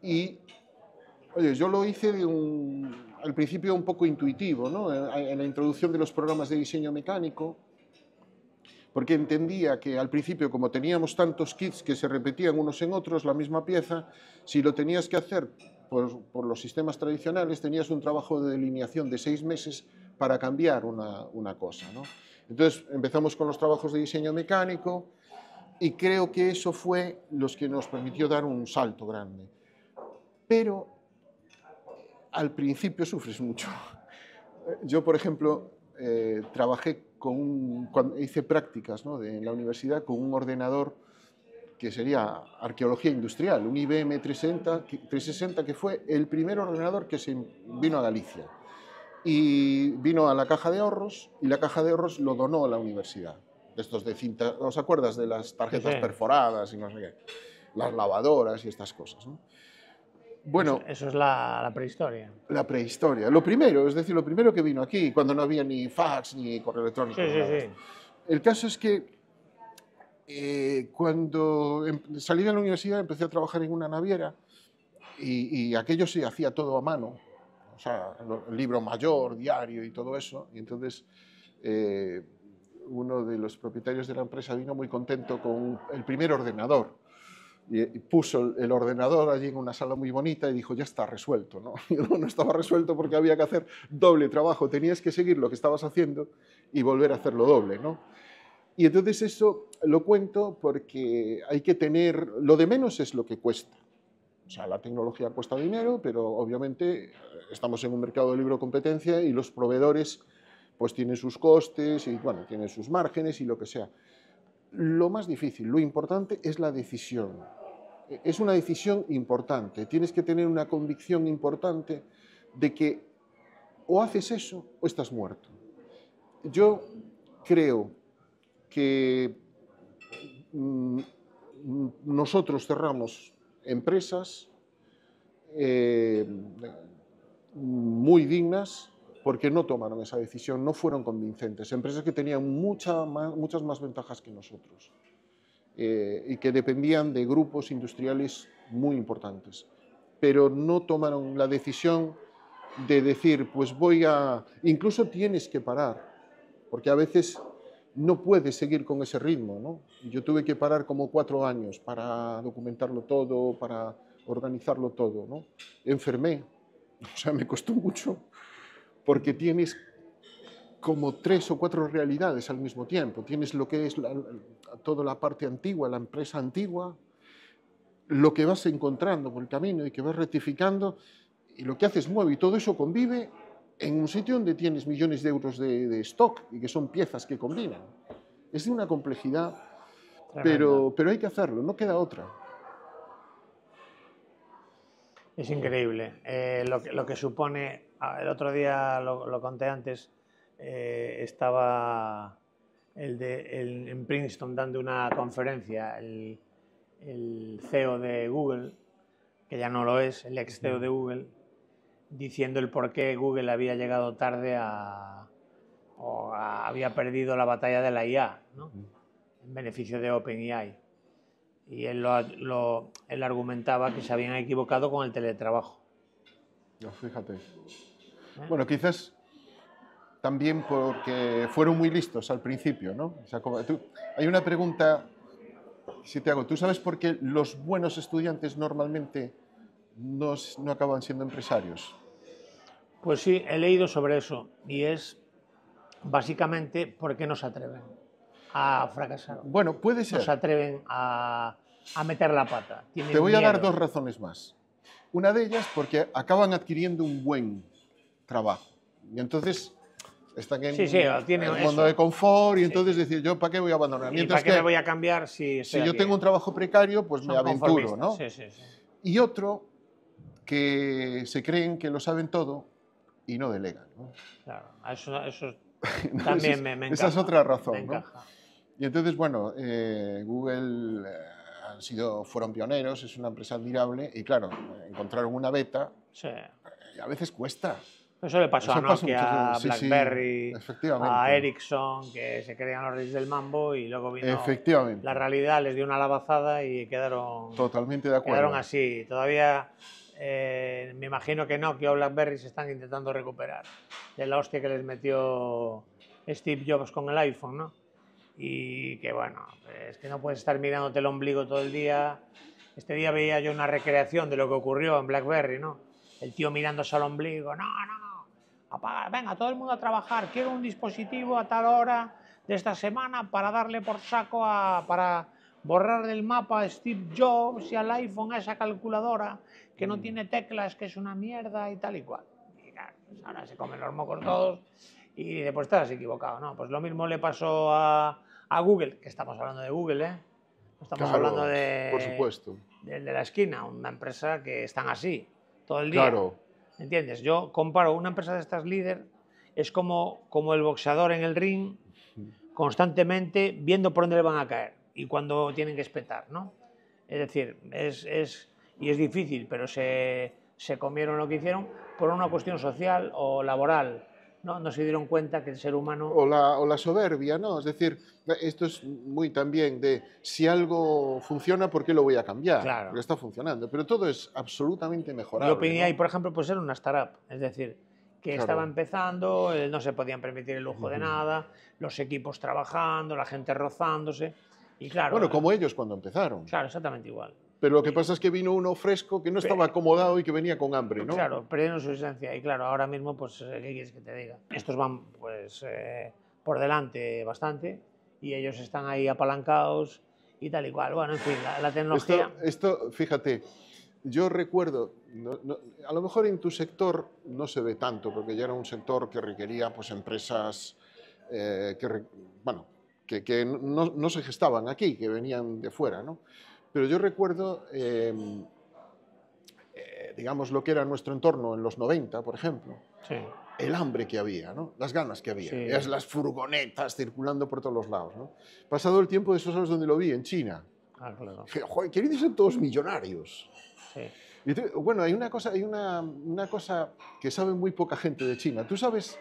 Y, oye, yo lo hice al principio un poco intuitivo, en la introducción de los programas de diseño mecánico, porque entendía que al principio, como teníamos tantos kits que se repetían unos en otros, la misma pieza, si lo tenías que hacer por, los sistemas tradicionales tenías un trabajo de delineación de seis meses para cambiar una, una cosa. Entonces empezamos con los trabajos de diseño mecánico y creo que eso fue lo que nos permitió dar un salto grande. Pero al principio sufres mucho. <laughs> Yo, por ejemplo, eh, trabajé con hice prácticas en la universidad con un ordenador que sería arqueología industrial, un IBM 360, que fue el primer ordenador que se vino a Galicia. Y vino a la caja de ahorros y la caja de ahorros lo donó a la universidad. Estos de cinta, ¿os acuerdas de las tarjetas perforadas y no sé qué? Las lavadoras y estas cosas. Bueno, eso, es la, prehistoria. La prehistoria. Lo primero, es decir, lo primero que vino aquí, cuando no había ni fax ni correo electrónico. El caso es que eh, cuando em, salí de la universidad empecé a trabajar en una naviera y, aquello se hacía todo a mano, o sea, el libro mayor, diario y todo eso. Y entonces eh, uno de los propietarios de la empresa vino muy contento con el primer ordenador. Y, puso el ordenador allí en una sala muy bonita y dijo, ya está resuelto. ¿no? no, <laughs> no estaba resuelto porque había que hacer doble trabajo, tenías que seguir lo que estabas haciendo y volver a hacerlo doble. ¿no? Y entonces eso lo cuento porque hay que tener, lo de menos es lo que cuesta. O sea, la tecnología cuesta dinero, pero obviamente eh, estamos en un mercado de libre competencia y los proveedores pues tienen sus costes y bueno, tienen sus márgenes y lo que sea. Lo más difícil, lo importante es la decisión. E, es una decisión importante. Tienes que tener una convicción importante de que o haces eso o estás muerto. Yo creo que mm, mm, nosotros cerramos empresas eh, muy dignas porque no tomaron esa decisión, no fueron convincentes. Empresas que tenían muchas más ventajas que nosotros eh, y que dependían de grupos industriales muy importantes, pero no tomaron la decisión de decir, pues voy a... Incluso tienes que parar, porque a veces no puedes seguir con ese ritmo. Yo tuve que parar como cuatro años para documentarlo todo, para organizarlo todo. ¿no? Enfermé, <laughs> o sea, me costó mucho, porque tienes como tres o cuatro realidades al mismo tiempo. Tienes lo que es toda la parte antigua, la empresa antigua, lo que vas encontrando por el camino y que vas rectificando, y lo que haces nuevo, y todo eso convive en un sitio donde tienes millones de euros de, stock y que son piezas que combinan. Es de una complejidad, pero, pero hay que hacerlo, no queda otra.
Es increíble eh, lo, que supone, el otro día lo, conté antes, eh, estaba el de, en Princeton dando una conferencia, el, el, CEO de Google, que ya no lo es, el ex CEO de mm. Google, diciendo el por qué Google había llegado tarde a, o había perdido la batalla de la IA, en beneficio de OpenAI. Y él, lo, él argumentaba que se habían equivocado con el teletrabajo.
fíjate. ¿Eh? Bueno, quizás también porque fueron muy listos al principio, ¿no? hay una pregunta, si te hago, ¿tú sabes por qué los buenos estudiantes normalmente no, acaban siendo empresarios.
Pues sí, he leído sobre eso y es básicamente porque qué no se atreven a fracasar. Bueno, puede ser. No se atreven a, meter la pata. Te voy a dar dos
razones más. Una de ellas porque acaban adquiriendo un buen trabajo y entonces están en sí, sí, mundo de confort y entonces decir yo para qué voy a abandonar. Mientras ¿Y para qué que, me voy a
cambiar si, si yo tengo un trabajo precario pues me aventuro, ¿no? Sí, sí, sí.
Y otro que se creen que lo saben todo y no delegan. ¿no? Claro,
eso, eso
<laughs> también me, encaja, Esa es otra razón. ¿no? Y entonces, bueno, eh, Google eh, han sido, fueron pioneros, es una empresa admirable y claro, encontraron una beta sí. y a veces cuesta. Eso le pasó a Nokia, a BlackBerry, a
Ericsson, que se creían los reyes del mambo y luego vino efectivamente. la realidad, les dio una lavazada y quedaron,
Totalmente de acuerdo. quedaron
así. Todavía eh, me imagino que no, que BlackBerry se están intentando recuperar de la hostia que les metió Steve Jobs con el iPhone, ¿no? Y que bueno, es que no puedes estar mirándote el ombligo todo el día. Este día veía yo una recreación de lo que ocurrió en BlackBerry, ¿no? El tío mirándose al ombligo, no, no, apaga, venga, todo el mundo a trabajar, quiero un dispositivo a tal hora de esta semana para darle por saco a, para borrar del mapa a Steve Jobs y al iPhone a esa calculadora que no mm. tiene teclas, que es una mierda y tal y cual. Pues ahora se comen los mocos todos y de pues estás equivocado, ¿no? Pues lo mismo le pasó a, Google, que estamos hablando de Google, ¿eh? Estamos hablando de... Por supuesto. De, la esquina, una empresa que están así todo el día. Claro. ¿Entiendes? Yo comparo una empresa de estas líder, es como, como el boxeador en el ring, constantemente viendo por dónde le van a caer y cuando tienen que espetar, ¿no? Es decir, es y es difícil, pero se, se comieron lo que hicieron por una cuestión social o laboral. No, no se dieron cuenta que
el ser humano... O la, o la soberbia, ¿no? Es decir, esto es muy también de si algo funciona, ¿por qué lo voy a cambiar? Claro. Porque está funcionando. Pero todo es absolutamente mejorable. Lo opinión, y por ejemplo, pues era una
startup. Es decir, que estaba empezando, eh, no se podían permitir el lujo de nada, los equipos trabajando, la gente rozándose. Y claro, bueno, como
ellos cuando empezaron.
Claro, exactamente igual.
Pero lo que pasa es que vino uno fresco que no estaba acomodado y que venía con hambre, ¿no? Claro, perdieron su esencia.
Y claro, ahora mismo, pues, eh, ¿qué quieres que te diga? Estos van, pues, eh, por delante bastante y ellos están ahí apalancados y tal y cual. Bueno, en fin, la, tecnología...
Esto, fíjate, yo recuerdo, a lo mejor en tu sector no se ve tanto, porque ya era un sector que requería, pues, empresas eh, que, bueno, que, no, no, se gestaban aquí, que venían de fuera, ¿no? Pero yo recuerdo, em, eh, digamos, lo que era nuestro entorno en los 90, por ejemplo. El hambre que había, las ganas que había, las furgonetas circulando por todos los lados. Pasado el tiempo, de sabes dónde lo vi? En China. Ah, claro. Joder, dicen todos millonarios? Sí. bueno, hay una cosa, hay una, una cosa que sabe muy poca gente de China. ¿Tú sabes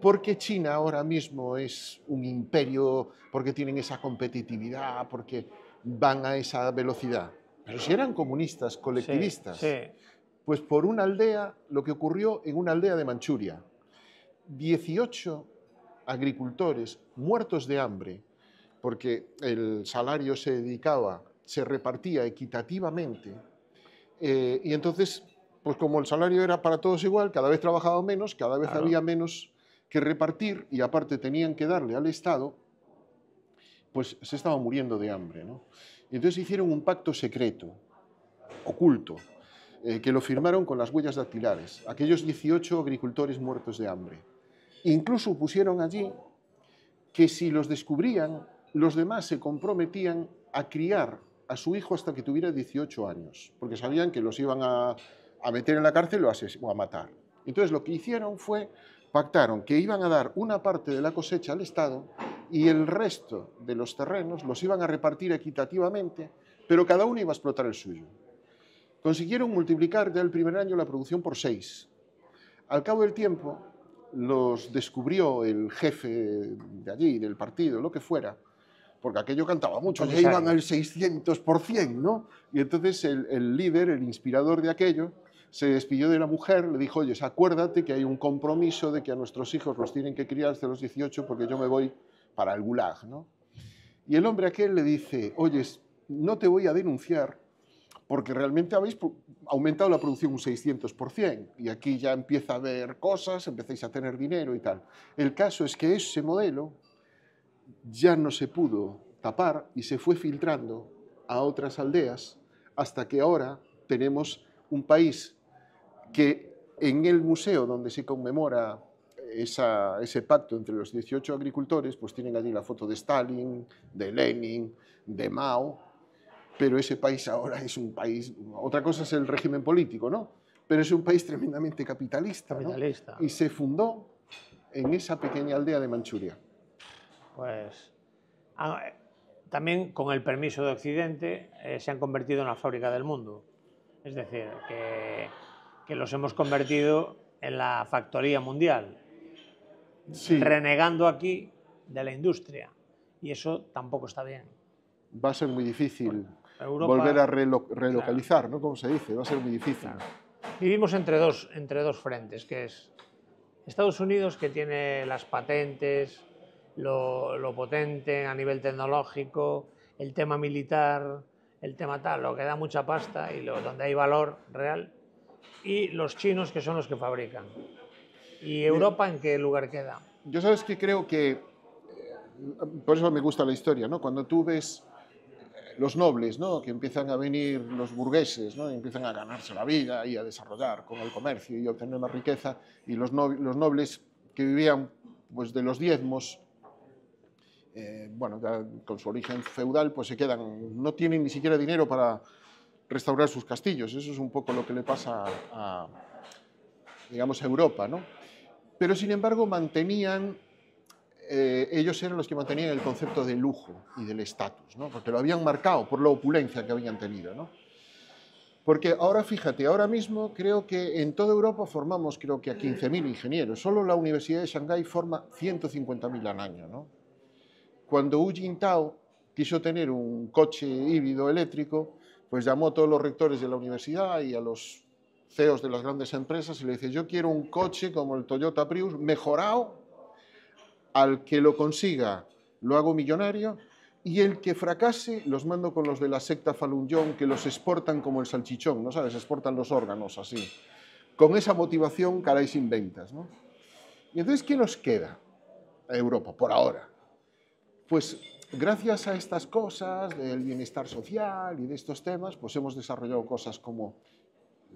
por qué China ahora mismo es un imperio? ¿Por qué tienen esa competitividad? ¿Por qué? van a esa velocidad. Pero si eran comunistas, colectivistas, pues por una aldea, lo que ocurrió en una aldea de Manchuria, 18 agricultores muertos de hambre, porque el salario se dedicaba, se repartía equitativamente, eh, y entonces, pues como el salario era para todos igual, cada vez trabajaba menos, cada vez había menos que repartir, y aparte tenían que darle al Estado, pues se estaba muriendo de hambre. ¿no? entonces hicieron un pacto secreto, oculto, eh, que lo firmaron con las huellas dactilares, aquellos 18 agricultores muertos de hambre. Incluso pusieron allí que si los descubrían, los demás se comprometían a criar a su hijo hasta que tuviera 18 años, porque sabían que los iban a, meter en la cárcel o a matar. Entonces lo que hicieron fue pactaron que iban a dar una parte de la cosecha al Estado y el resto de los terrenos los iban a repartir equitativamente, pero cada uno iba a explotar el suyo. Consiguieron multiplicar ya el primer año la producción por seis. Al cabo del tiempo, los descubrió el jefe de allí, del partido, lo que fuera, porque aquello cantaba mucho, ya iban al 600%, ¿no? Y entonces el, líder, el inspirador de aquello, se despidió de la mujer, le dijo, oye, acuérdate que hay un compromiso de que a nuestros hijos los tienen que criar hasta los 18 porque yo me voy para el gulag, ¿no? Y el hombre aquel le dice, oye, no te voy a denunciar porque realmente habéis aumentado la producción un 600% y aquí ya empieza a haber cosas, empezáis a tener dinero y tal. El caso es que ese modelo ya no se pudo tapar y se fue filtrando a otras aldeas hasta que ahora tenemos un país que en el museo donde se conmemora ese pacto entre los 18 agricultores, pues tienen allí la foto de Stalin, de Lenin, de Mao, pero ese país ahora es un país, otra cosa es el régimen político, ¿no? Pero es un país tremendamente capitalista, y se fundó en esa pequeña aldea de Manchuria.
Pues ah, también con el permiso de Occidente eh, se han convertido en la fábrica del mundo. Es decir, que, que los hemos convertido en la factoría mundial renegando aquí de la industria. Y eso tampoco está bien.
Va a ser muy difícil volver a relocalizar, ¿no? Como se dice, va a ser muy difícil.
Vivimos entre dos, entre dos frentes, que es Estados Unidos, que tiene las patentes, lo, potente a nivel tecnológico, el tema militar, el tema tal, lo que da mucha pasta y lo, donde hay valor real, y los chinos que son los que fabrican. ¿Y Europa en qué lugar queda?
Yo sabes que creo que, eh, por eso me gusta la historia, ¿no? Cuando tú ves eh, los nobles, ¿no? que empiezan a venir los burgueses, ¿no? empiezan a ganarse la vida y a desarrollar con el comercio y obtener más riqueza, y los, nobles que vivían pues, de los diezmos, eh, bueno, con su origen feudal, pues se quedan, no tienen ni siquiera dinero para restaurar sus castillos, eso es un poco lo que le pasa a, digamos, a Europa, ¿no? Pero sin embargo mantenían, eh, ellos eran los que mantenían el concepto de lujo y del estatus, porque lo habían marcado por la opulencia que habían tenido. Porque ahora fíjate, ahora mismo creo que en toda Europa formamos creo que a 15.000 ingenieros. Solo la Universidad de Shanghái forma 150.000 al año. Cuando Hu Jintao quiso tener un coche híbrido eléctrico, pues llamó a todos los rectores de la universidad y a los CEOs de las grandes empresas y le dice, yo quiero un coche como el Toyota Prius mejorado, al que lo consiga lo hago millonario y el que fracase los mando con los de la secta Falun que los exportan como el salchichón, ¿no sabes? Exportan los órganos así. Con esa motivación caráis sin ventas, ¿no? Y entonces, ¿qué nos queda a Europa por ahora? Pues gracias a estas cosas del bienestar social y de estos temas, pues hemos desarrollado cosas como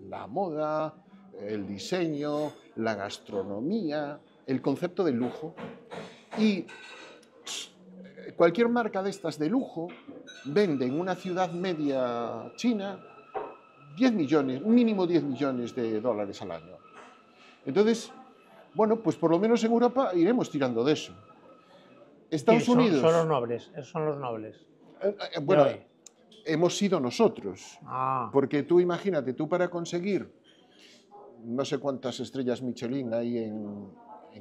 la moda, el diseño, la gastronomía, el concepto de lujo. Y eh, cualquier marca de estas de lujo vende en una ciudad media china 10 millones, mínimo 10 millones de dólares al año. Entonces, bueno, pues por lo menos en Europa iremos tirando de eso. Estados son, Unidos. Son los
nobles, son los nobles. Eh, eh,
hemos sido nosotros. Ah. Porque tú imagínate, tú para conseguir no sé cuántas estrellas Michelin hay en,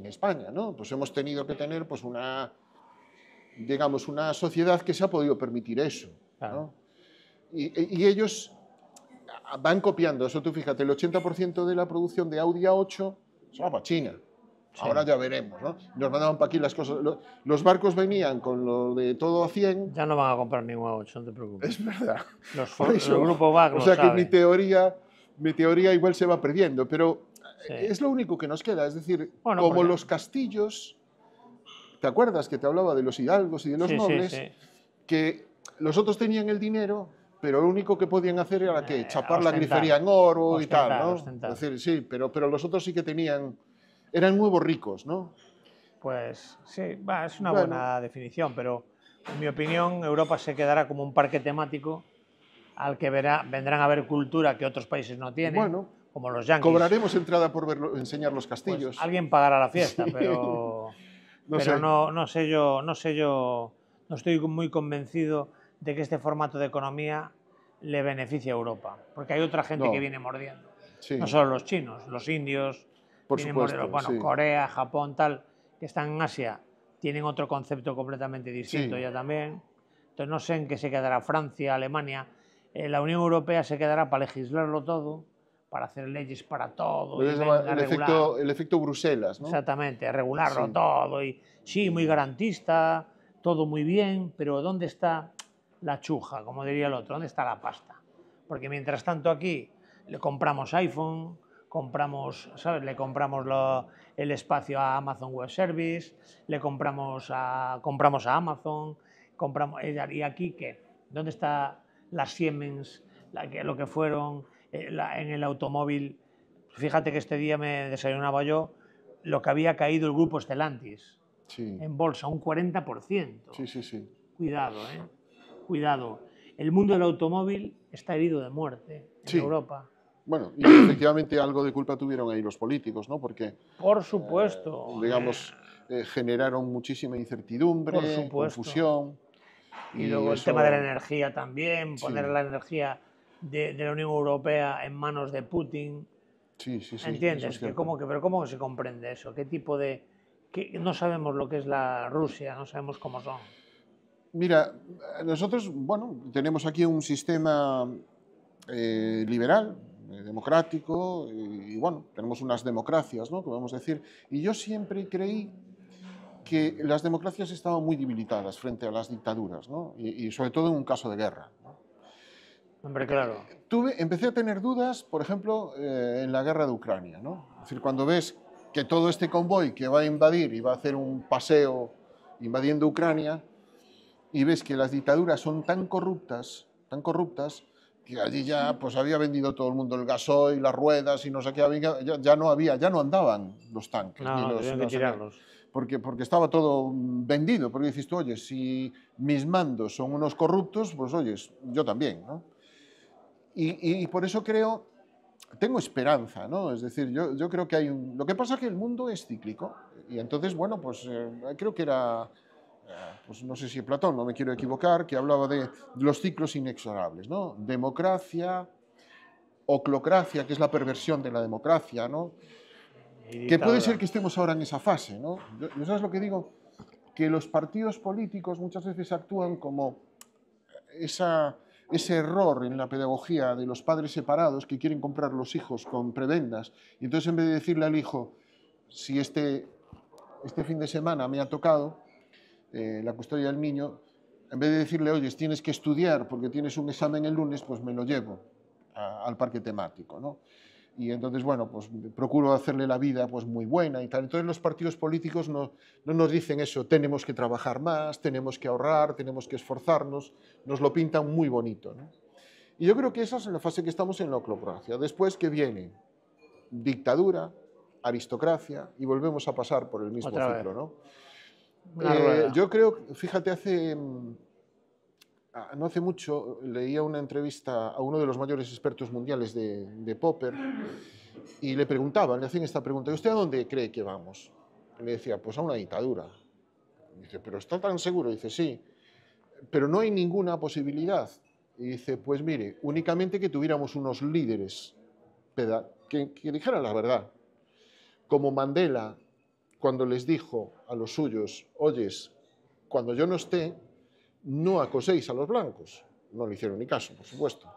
España, ¿no? Pues hemos tenido que tener pues una, digamos, una sociedad que se ha podido permitir eso. E, y, ellos van copiando, eso tú fíjate, el 80% de la producción de Audi A8 va para China. Ahora ya veremos, ¿no? Nos mandaban para aquí las cosas. Los barcos venían con lo de todo a 100. Ya no van a comprar ningún a no te preocupes. Es verdad. Los el grupo O sea que mi teoría, mi teoría igual se va perdiendo, pero es lo único que nos queda. Es decir, como los castillos, ¿te acuerdas que te hablaba de los hidalgos y de los sí, nobles? Que los otros tenían el dinero, pero lo único que podían hacer era que eh, chapar la grifería en oro y tal, ¿no? Es decir, sí, pero, pero los otros sí que tenían eran nuevos ricos, ¿no?
Pues sí, es una buena definición, pero en mi opinión Europa se quedará como un parque temático al que vendrán a ver cultura que otros países no tienen, como los yanquis. Cobraremos
entrada por verlo, enseñar los pues, castillos. alguien pagará la fiesta, pero, <laughs> no, sé. yo,
no sé yo, no estoy muy convencido de que este formato de economía le beneficie a Europa, porque hay otra gente que viene mordiendo. No solo los chinos, los indios,
por supuesto, Corea,
Japón, tal, que están en Asia, tienen otro concepto completamente distinto ya también. Entonces no sé en qué se quedará Francia, Alemania. Eh, la Unión Europea se quedará para legislarlo todo, para hacer leyes para todo. Y el, efecto, el,
efecto, Bruselas, ¿no?
Exactamente, regularlo todo. Y, sí, muy mm. garantista, todo muy bien, pero ¿dónde está la chuja, como diría el otro? ¿Dónde está la pasta? Porque mientras tanto aquí le compramos iPhone, compramos, Le compramos el espacio a Amazon Web Service, le compramos a, compramos a Amazon, compramos, eh, ¿y aquí qué? ¿Dónde está la Siemens, lo que fueron eh, en el automóvil? Fíjate que este día me desayunaba yo lo que había caído el grupo Stellantis en bolsa, un 40%. Sí, sí, sí. Cuidado, ¿eh? Cuidado. El mundo del automóvil está herido de muerte en sí. Europa.
Bueno, efectivamente algo de culpa tuvieron ahí los políticos, ¿no? Porque...
Por eh, supuesto. digamos,
eh, generaron muchísima incertidumbre, confusión. Y, luego el tema de la
energía también, poner la energía de, la Unión Europea en manos de Putin.
Sí, sí, sí. ¿Entiendes? que cómo,
que, pero ¿cómo se comprende eso? ¿Qué tipo de...? no sabemos lo que es la Rusia, no sabemos cómo son.
Mira, nosotros, bueno, tenemos aquí un sistema eh, liberal, eh, democrático y, bueno, tenemos unas democracias, ¿no? Podemos decir. Y yo siempre creí que las democracias estaban muy debilitadas frente a las dictaduras, ¿no? y, sobre todo en un caso de guerra.
Hombre, claro.
Tuve, empecé a tener dudas, por ejemplo, eh, en la guerra de Ucrania, ¿no? Es decir, cuando ves que todo este convoy que va a invadir y va a hacer un paseo invadiendo Ucrania, y ves que las dictaduras son tan corruptas, tan corruptas, allí ya pues había vendido todo el mundo el gasoil, las ruedas y no sé qué, ya, no había, ya no andaban los tanques. ni que Porque, porque estaba todo vendido, porque dices tú, oye, si mis mandos son unos corruptos, pues oyes, yo también, Y, por eso creo, tengo esperanza, ¿no? Es decir, yo, creo que hay un... Lo que pasa es que el mundo es cíclico, y entonces, bueno, pues eh, creo que era pues no sé si Platón, no me quiero equivocar, que hablaba de los ciclos inexorables, ¿no? Democracia, oclocracia, que es la perversión de la democracia, ¿no? Que puede ser que estemos ahora en esa fase, ¿no? sabes lo que digo? Que los partidos políticos muchas veces actúan como ese error en la pedagogía de los padres separados que quieren comprar los hijos con prebendas. Y entonces en vez de decirle al hijo, si este, este fin de semana me ha tocado, eh, la custodia del niño, en vez de decirle, oye, tienes que estudiar porque tienes un examen el lunes, pues me lo llevo al parque temático, Y entonces, bueno, pues procuro hacerle la vida pues muy buena y tal. Entonces los partidos políticos no, nos dicen eso, tenemos que trabajar más, tenemos que ahorrar, tenemos que esforzarnos, nos lo pintan muy bonito, Y yo creo que esa es la fase que estamos en la oclocracia. Después que viene dictadura, aristocracia y volvemos a pasar por el mismo ciclo, ¿no? Eh, yo creo, fíjate, hace mm, ah, no hace mucho leía una entrevista a uno de los mayores expertos mundiales de, Popper y le preguntaban, le hacían esta pregunta, ¿y usted a dónde cree que vamos? Le decía, pues a una dictadura. dice, ¿pero está tan seguro? dice, sí, pero no hay ninguna posibilidad. Y dice, pues mire, únicamente que tuviéramos unos líderes que, que dijeran la verdad, como Mandela, cuando les dijo a los suyos, oyes, cuando yo no esté, no acoséis a los blancos. No le hicieron ni caso, por supuesto.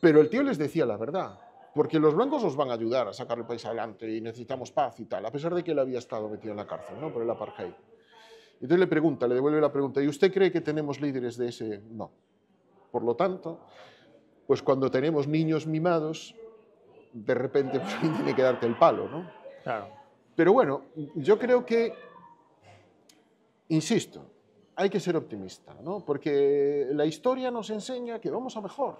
Pero el tío les decía la verdad, porque los blancos os van a ayudar a sacar el país adelante y necesitamos paz y tal, a pesar de que él había estado metido en la cárcel ¿no? por el apartheid. Entonces le pregunta, le devuelve la pregunta, ¿y usted cree que tenemos líderes de ese? No. Por lo tanto, pues cuando tenemos niños mimados, de repente pues, <laughs> tiene que darte el palo, ¿no? Claro. Pero bueno, yo creo que, insisto, hay que ser optimista, ¿no? porque la historia nos enseña que vamos a mejor.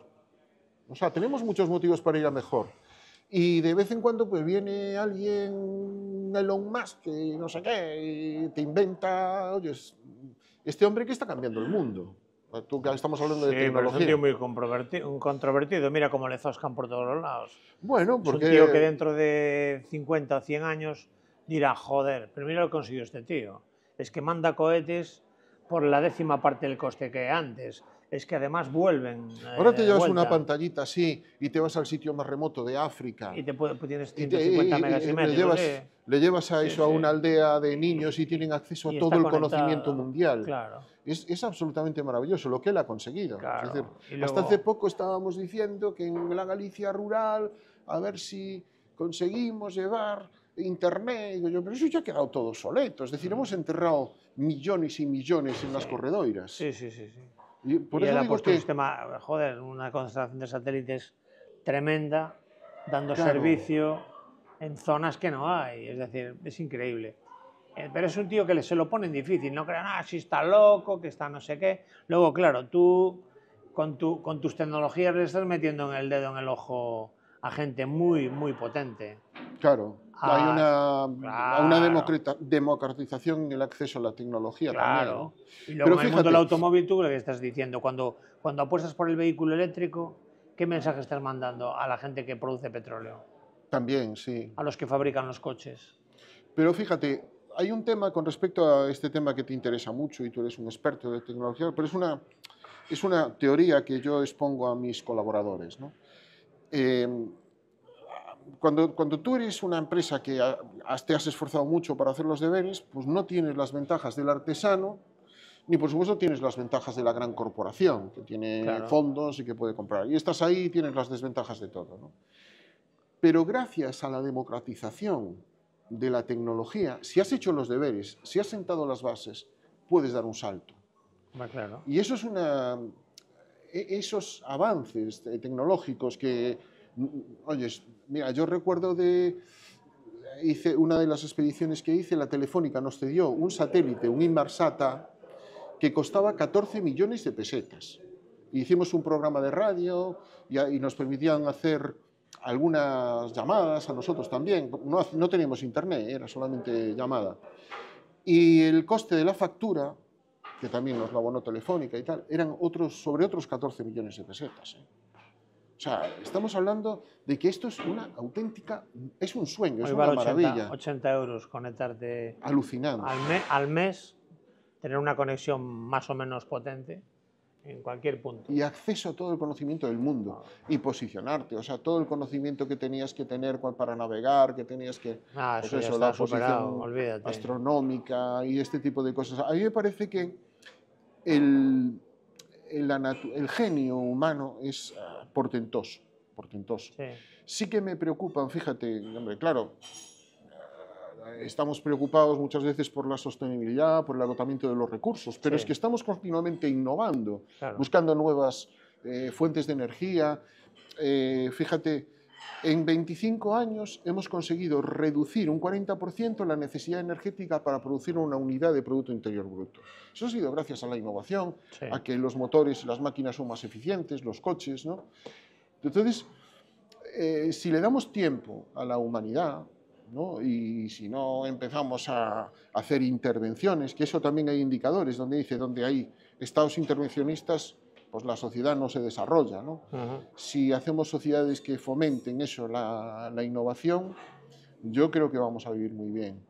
O sea, tenemos muchos motivos para ir a mejor. Y de vez en cuando pues viene alguien, Elon Musk, y no sé qué, y te inventa, oye, este hombre que está cambiando el mundo. Tú, estamos hablando de sí, tecnología. es un tío muy
controvertido, Mira cómo le zoscan por todos los lados.
Bueno, porque... Es un tío que dentro
de 50 o 100 años dirá, joder, pero mira lo que consiguió este tío. Es que manda cohetes por la décima parte del coste que antes. Es que además vuelven. Ahora te eh, llevas una
pantallita así y te vas al sitio más remoto de África. Y te pues
tienes 150 y, le, llevas, a eso a una
aldea de niños y tienen acceso a todo el conocimiento mundial. Es, absolutamente maravilloso lo que él ha conseguido. hasta hace poco estábamos diciendo que en la Galicia rural, a ver si conseguimos llevar internet, yo, pero eso ya ha quedado todo soleto. Es decir, hemos enterrado millones y millones en las corredoiras. Sí, sí, sí. sí. Y, por eso puesto un sistema,
joder, una constelación de satélites tremenda, dando servicio en zonas que no hay. Es decir, es increíble. Eh, pero es un tío que se lo ponen difícil, no crean, ah, si está loco, que está no sé qué. Luego, claro, tú con, con tus tecnologías le estás metiendo en el dedo, en el ojo a gente muy, muy potente.
Claro hay una, democratización en el acceso a
la tecnología también. ¿eh?
Y luego Pero en el mundo del
automóvil, tú lo que estás diciendo, cuando, cuando apuestas por el vehículo eléctrico, ¿qué mensaje estás mandando a la gente que produce petróleo?
También, sí.
A los que fabrican los coches.
Pero fíjate, hay un tema con respecto a este tema que te interesa mucho y tú eres un experto de tecnología, pero es una, es una teoría que yo expongo a mis colaboradores. ¿no? Eh, cuando, cuando tú eres una empresa que te has esforzado mucho para hacer los deberes, pues no tienes las ventajas del artesano, ni por supuesto tienes las ventajas de la gran corporación, que tiene fondos y que puede comprar. Y estás ahí y tienes las desventajas de todo. Pero gracias a la democratización de la tecnología, si has hecho los deberes, si has sentado las bases, puedes dar un salto. Y eso es una, e, esos avances tecnológicos que, mm, Mira, yo recuerdo de hice una de las expediciones que hice, la Telefónica nos cedió un satélite, un Inmarsata, que costaba 14 millones de pesetas. Hicimos un programa de radio y, nos permitían hacer algunas llamadas a nosotros también. No, teníamos internet, era solamente llamada. Y el coste de la factura, que también nos la abonó Telefónica y tal, eran otros, sobre otros 14 millones de pesetas. ¿eh? O sea, estamos hablando de que esto es una auténtica, es un sueño, es una maravilla.
80 euros conectarte. alucinante Al, mes, tener una conexión más o menos potente en cualquier punto.
Y acceso a todo el conocimiento del mundo ah. y posicionarte, o sea, todo el conocimiento que tenías que tener para navegar, que tenías que... Ah, eso, pues la olvídate. astronómica y este tipo de cosas. A mí me parece que el, el, el genio humano es portentoso. portentoso. Sí. que me preocupan, fíjate, hombre, claro, estamos preocupados muchas veces por la sostenibilidad, por el agotamiento de los recursos, pero es que estamos continuamente innovando, buscando nuevas eh, fuentes de energía. Eh, fíjate, en 25 años hemos conseguido reducir un 40% la necesidad energética para producir una unidad de Producto Interior Bruto. Eso ha sido gracias a la innovación, a que los motores, y las máquinas son más eficientes, los coches, ¿no? Entonces, eh, si le damos tiempo a la humanidad, y si no empezamos a hacer intervenciones, que eso también hay indicadores donde dice, donde hay estados intervencionistas pues la sociedad no se desarrolla. Si hacemos sociedades que fomenten eso, la, innovación, yo creo que vamos a vivir muy bien.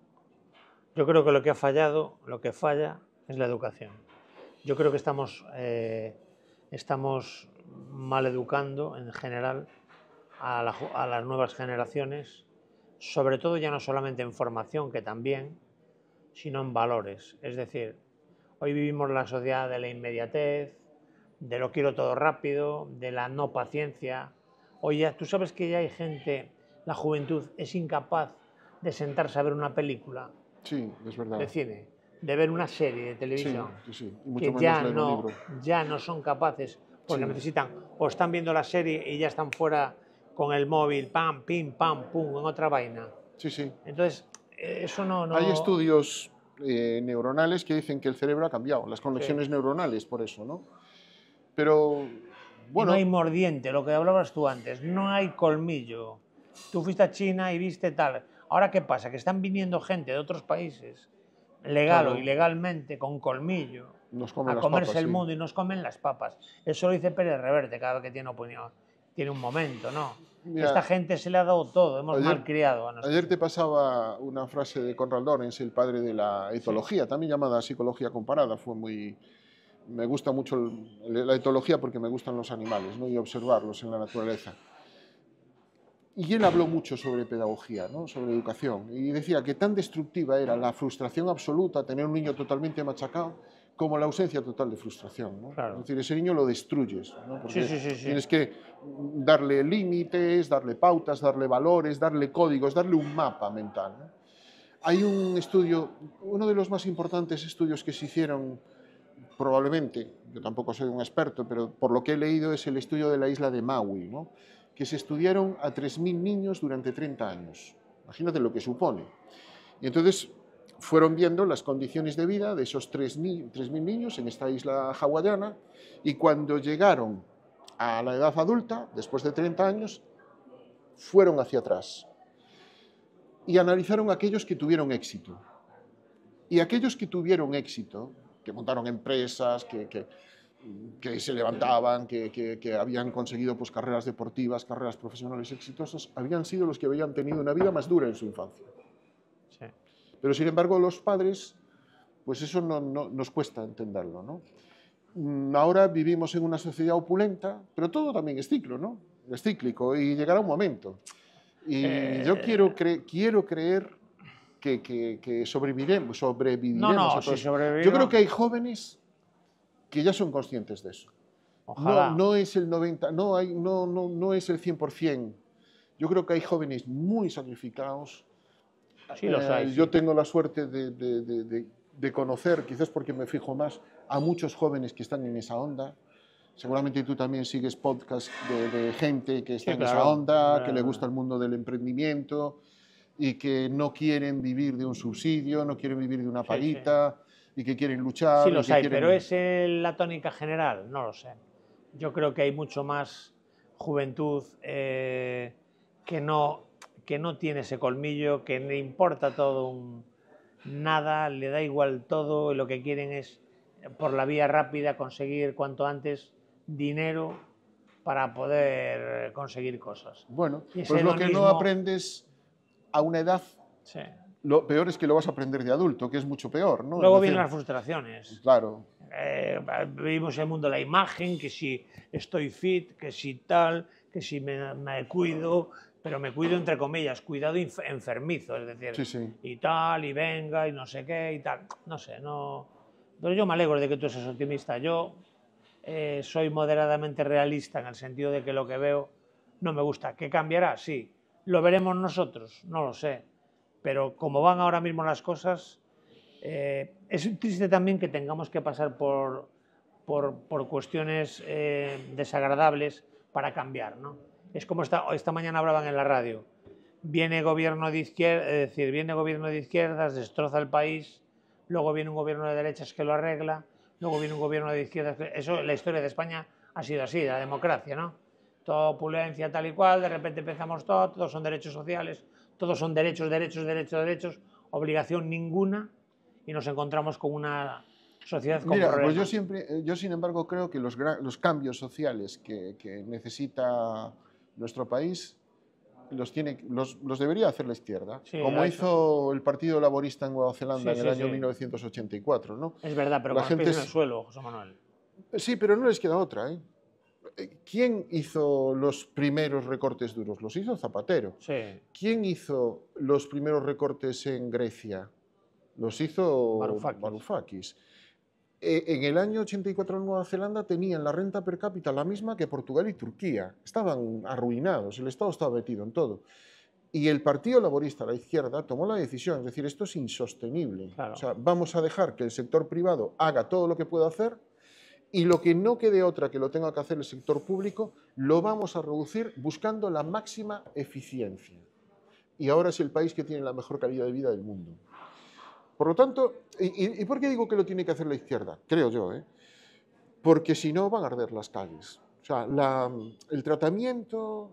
Yo creo que lo que ha fallado, lo que falla, es la educación. Yo creo que estamos, eh, mal educando en general a, a, las nuevas generaciones, sobre todo ya no solamente en formación, que también, sino en valores. Es decir, hoy vivimos la sociedad de la inmediatez, de lo quiero todo rápido, de la no paciencia. Oye, tú sabes que ya hay gente, la juventud es incapaz de sentarse a ver una película.
Sí, es verdad. De cine,
de ver una serie de televisión.
Sí, sí, Y mucho que ya no,
ya no son capaces, porque necesitan, o están viendo la serie y ya están fuera con el móvil, pam, pim, pam, pum, en otra vaina. Sí, sí. Entonces, eh, eso no... no... Hay estudios
eh, neuronales que dicen que el cerebro ha cambiado, las conexiones neuronales, por eso, ¿no? Pero,
bueno. No hay mordiente, lo que hablabas tú antes, no hay colmillo. Tú fuiste a China y viste tal. Ahora, ¿qué pasa? Que están viniendo gente de otros países, legal o ilegalmente, con colmillo, nos a comerse el mundo y nos comen las papas. Eso lo dice Pérez Reverte cada vez que tiene opinión. Tiene un momento, ¿no? Esta gente se le ha dado todo, hemos ayer, malcriado a
nosotros. Ayer te pasaba una frase de Conrad Lorenz, el padre de la etología, también llamada psicología comparada, fue muy, me gusta mucho la etología porque me gustan los animales y observarlos en la naturaleza. Y él habló mucho sobre pedagogía, sobre educación, y decía que tan destructiva era la frustración absoluta, tener un niño totalmente machacado, como la ausencia total de frustración. Es decir, ese niño lo destruyes. Tienes que darle límites, darle pautas, darle valores, darle códigos, darle un mapa mental. Hay un estudio, uno de los más importantes estudios que se hicieron probablemente, yo tampoco soy un experto, pero por lo que he leído es el estudio de la isla de Maui, que se estudiaron a 3.000 niños durante 30 años. Imagínate lo que supone. Y entonces fueron viendo las condiciones de vida de esos 3.000 niños en esta isla hawaiana y cuando llegaron a la edad adulta, después de 30 años, fueron hacia atrás y analizaron aquellos que tuvieron éxito. Y aquellos que tuvieron éxito que montaron empresas, que, que, se levantaban, que, que, habían conseguido pues, carreras deportivas, carreras profesionales exitosas, habían sido los que habían tenido una vida más dura en su infancia. Sí. Pero sin embargo los padres, pues eso no, nos cuesta entenderlo. ¿no? Mm, ahora vivimos en una sociedad opulenta, pero todo también es ciclo, ¿no? Es cíclico y llegará un momento.
Y eh. yo quiero,
quiero creer que, sobreviviremos. no, no, Yo creo que hay jóvenes que ya son conscientes de eso. No, es el 90, no, hay, no, no, no es el 100%. Yo creo que hay jóvenes muy sacrificados. Sí, eh, Yo tengo la suerte de, conocer, quizás porque me fijo más, a muchos jóvenes que están en esa onda. Seguramente tú también sigues podcast de, gente que está en esa onda, que le gusta el mundo del emprendimiento, y que no quieren vivir de un subsidio, no quieren vivir de una paguita y que quieren luchar. Sí, lo sé, pero es
eh, la tónica general, no lo sé. Yo creo que hay mucho más juventud eh, que, no, que no tiene ese colmillo, que le importa todo un, nada, le da igual todo, y lo que quieren es por la vía rápida conseguir cuanto antes dinero para poder eh, conseguir cosas. Bueno, pues lo que no
aprendes a una edad lo peor es que lo vas a aprender de adulto, que es mucho peor. ¿no? Luego vienen las
frustraciones. Claro. Eh, vivimos en el mundo la imagen, que si estoy fit, que si tal, que si me, cuido, pero me cuido entre comillas, cuidado enfermizo, es decir, y tal, y venga, y no sé qué, y tal. No sé, no... yo me alegro de que tú seas optimista. Yo eh, soy moderadamente realista en el sentido de que lo que veo no me gusta. ¿Qué cambiará? Sí. Lo veremos nosotros, no lo sé. Pero como van ahora mismo las cosas, eh, es triste también que tengamos que pasar por, por, cuestiones eh, desagradables para cambiar. ¿no? Es como esta, esta mañana hablaban en la radio. Viene gobierno de izquierda, es decir, viene gobierno de izquierdas, destroza el país, luego viene un gobierno de derechas que lo arregla, luego viene un gobierno de izquierdas. Eso, la historia de España ha sido así, la democracia, ¿no? opulencia tal y cual, de repente empezamos todo, todos son derechos sociales, todos son derechos, derechos, derechos, derechos, obligación ninguna, y nos encontramos con una sociedad como Mira, Pues yo,
siempre, eh, yo, sin embargo, creo que los, los cambios sociales que, necesita nuestro país los, tiene, los, debería hacer la izquierda, como hizo el Partido Laborista en Nueva Zelanda en el año 1984. ¿no? Es verdad, pero la gente... en el suelo, José Manuel. Sí, pero no les queda otra. ¿eh? ¿Quién hizo los primeros recortes duros? Los hizo Zapatero. ¿Quién hizo los primeros recortes en Grecia? Los hizo Varoufakis. E, en el año 84 Nueva Zelanda tenían la renta per cápita la misma que Portugal y Turquía. Estaban arruinados, el Estado estaba metido en todo. Y el Partido Laborista, la izquierda, tomó la decisión, es decir, esto es insostenible. vamos a dejar que el sector privado haga todo lo que pueda hacer y lo que no quede otra que lo tenga que hacer el sector público, lo vamos a reducir buscando la máxima eficiencia. Y ahora es el país que tiene la mejor calidad de vida del mundo. Por lo tanto, ¿y, por qué digo que lo tiene que hacer la izquierda? Creo yo, ¿eh? porque si no van a arder las calles. O sea, el tratamiento...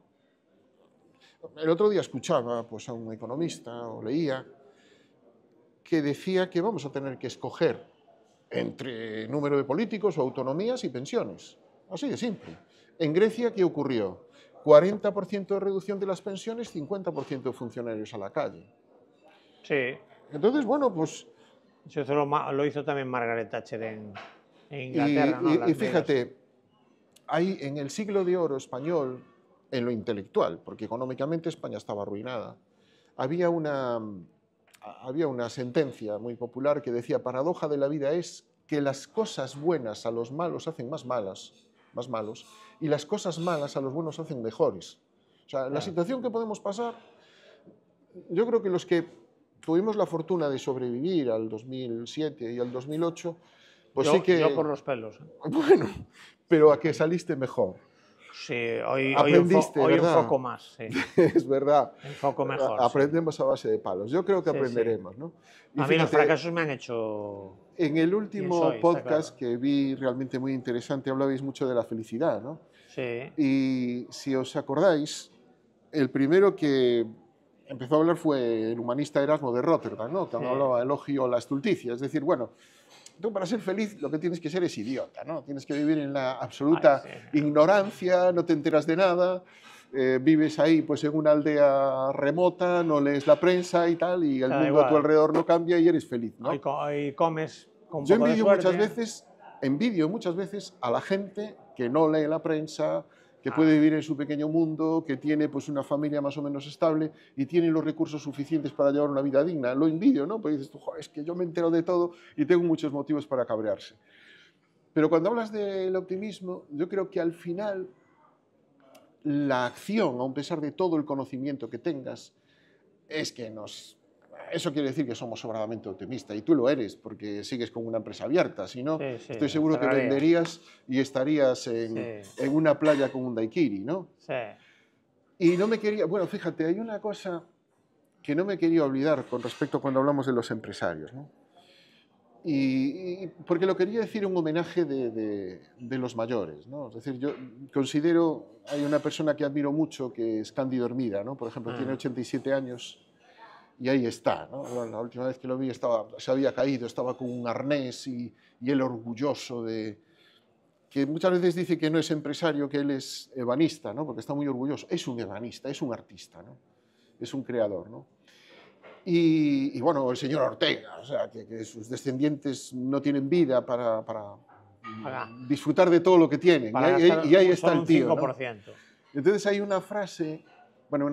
El otro día escuchaba pues, a un economista o leía que decía que vamos a tener que escoger entre número de políticos, autonomías y pensiones. Así de simple. En Grecia, ¿qué ocurrió? 40% de reducción de las pensiones, 50% de funcionarios a la calle. Sí. Entonces, bueno, pues... Eso lo, hizo también
Margaret Thatcher en, Inglaterra. Y, fíjate,
ahí en el siglo de oro español, en lo intelectual, porque económicamente España estaba arruinada, había una, había una sentencia muy popular que decía, paradoja de la vida es que las cosas buenas a los malos hacen más malas, más malos, y las cosas malas a los buenos hacen mejores. O sea, la situación que podemos pasar, yo creo que los que tuvimos la fortuna de sobrevivir al 2007 y al 2008, pues sí que... Yo por los pelos. ¿eh? <laughs> Bueno, pero a que saliste mejor. Sí, hoy, Aprendiste, <laughs> un, foco más. es verdad. mejor. Aprendemos a base de palos. Yo creo que aprenderemos. ¿no? a mí los fracasos me han hecho. En el último podcast que vi realmente muy interesante, hablabais mucho de la felicidad. ¿no? Sí. Y si os acordáis, el primero que empezó a hablar fue el humanista Erasmo de Rotterdam, ¿no? cuando hablaba elogio a la estulticia. Es decir, bueno, tú para ser feliz lo que tienes que ser es idiota, ¿no? Tienes que vivir en la absoluta ignorancia, no te enteras de nada, eh, vives ahí pues en una aldea remota, no lees la prensa y tal, y el mundo a tu alrededor no cambia y eres feliz, ¿no? Y, comes con Yo muchas veces, envidio muchas veces a la gente que no lee la prensa, que ah. puede vivir en su pequeño mundo, que tiene pues una familia más o menos estable y tiene los recursos suficientes para llevar una vida digna. Lo envidio, ¿no? Porque dices tú, es que yo me entero de todo y tengo muchos motivos para cabrearse. Pero cuando hablas del optimismo, yo creo que al final la acción, a pesar de todo el conocimiento que tengas, es que nos eso quiere decir que somos sobradamente optimistas y tú lo eres porque sigues con una empresa abierta, si no, estoy seguro que venderías y estarías en, una playa con un daiquiri, ¿no? Sí. Y no me quería, bueno, fíjate, hay una cosa que no me quería olvidar con respecto cuando hablamos de los empresarios, ¿no? Y, porque lo quería decir un homenaje de, de, los mayores. ¿no? Es decir, yo considero, hay una persona que admiro mucho, que es Candy Dormida. ¿no? por ejemplo, tiene 87 mm. años y ahí está. la última vez que lo vi estaba, se había caído, estaba con un arnés y, y, él orgulloso de... que muchas veces dice que no es empresario, que él es ebanista, ¿no? porque está muy orgulloso. Es un ebanista, es un artista, ¿no? es un creador. ¿no? Y, bueno, el señor Ortega, o sea, que, sus descendientes no tienen vida para, disfrutar de todo lo que tienen. y, ahí, está el tío. ¿no? Entonces hay una frase bueno,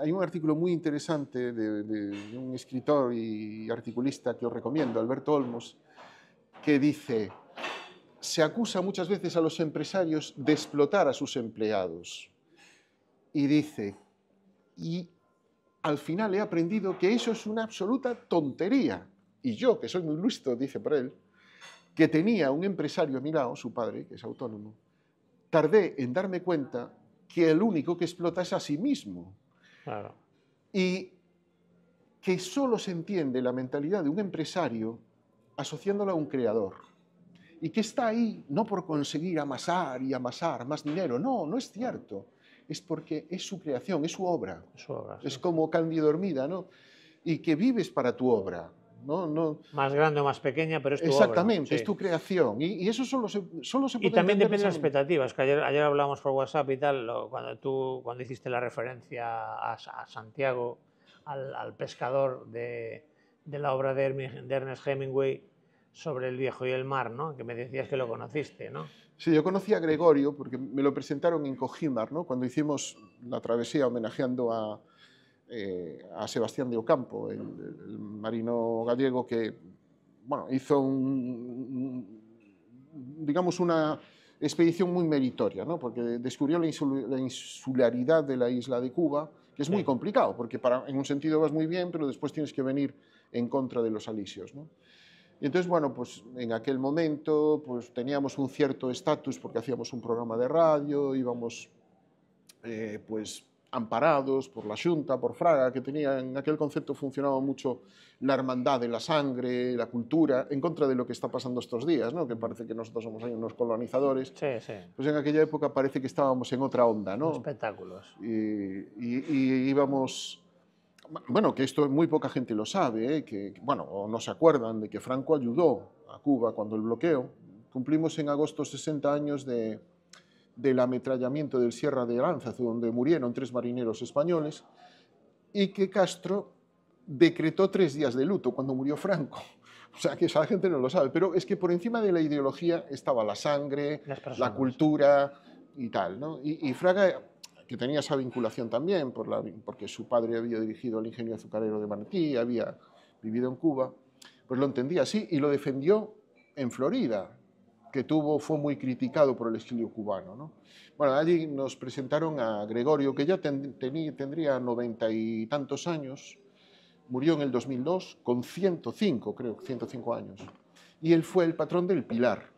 hay un artículo muy interesante de, un escritor y articulista que os recomiendo, Alberto Olmos, que dice, se acusa muchas veces a los empresarios de explotar a sus empleados. Y dice, y al final he aprendido que eso es una absoluta tontería. Y yo, que soy muy listo, dice por él, que tenía un empresario a mi su padre, que es autónomo, tardé en darme cuenta que el único que explota es a sí mismo. Y que solo se entiende la mentalidad de un empresario asociándola a un creador. Y que está ahí no por conseguir amasar y amasar más dinero, no, no es cierto. Es porque es su creación, es su obra. Es como candy Dormida, ¿no? Y que vives para tu obra. No,
Más grande o más pequeña, pero es tu Exactamente, es tu
creación. Y, eso solo se, solo se Y también depende de las
expectativas, que ayer, ayer hablábamos por WhatsApp y tal, cuando tú cuando hiciste la referencia a, Santiago, al, pescador de, la obra de, Ernest Hemingway sobre el viejo y el mar, que me decías que lo conociste. ¿no?
Sí, yo conocí a Gregorio porque me lo presentaron en Cojimar, ¿no? cuando hicimos la travesía homenajeando a, eh, a Sebastián de Ocampo, el, marino gallego que hizo digamos una expedición muy meritoria, porque descubrió la, insularidad de la isla de Cuba, que es muy complicado, porque para, en un sentido vas muy bien, pero después tienes que venir en contra de los alisios. Y entonces, bueno, pues en aquel momento pues teníamos un cierto estatus porque hacíamos un programa de radio, íbamos eh, pues amparados por la Junta, por Fraga, que tenía en aquel concepto funcionaba mucho la hermandad de la sangre, la cultura, en contra de lo que está pasando estos días, ¿no? que parece que nosotros somos unos colonizadores. Sí, sí. Pues en aquella época parece que estábamos en otra onda. ¿no?
Espectáculos.
Y, y, íbamos... Bueno, que esto muy poca gente lo sabe, ¿eh? que, bueno, o no se acuerdan de que Franco ayudó a Cuba cuando el bloqueo. Cumplimos en agosto 60 años de, del ametrallamiento del Sierra de Aránzazu, donde murieron tres marineros españoles, y que Castro decretó tres días de luto cuando murió Franco. <laughs> O sea, que esa gente no lo sabe, pero es que por encima de la ideología estaba la sangre, la cultura y tal. Y, Fraga, que tenía esa vinculación también, porque su padre había dirigido el ingenio azucarero de Manatí, había vivido en Cuba, pues lo entendía así y lo defendió en Florida, que tuvo fue muy criticado por el exilio cubano. ¿no? Bueno, allí nos presentaron a Gregorio, que ya tenía tendría noventa y tantos años, murió en el 2002 con 105, creo, 105 años. Y él fue el patrón del Pilar,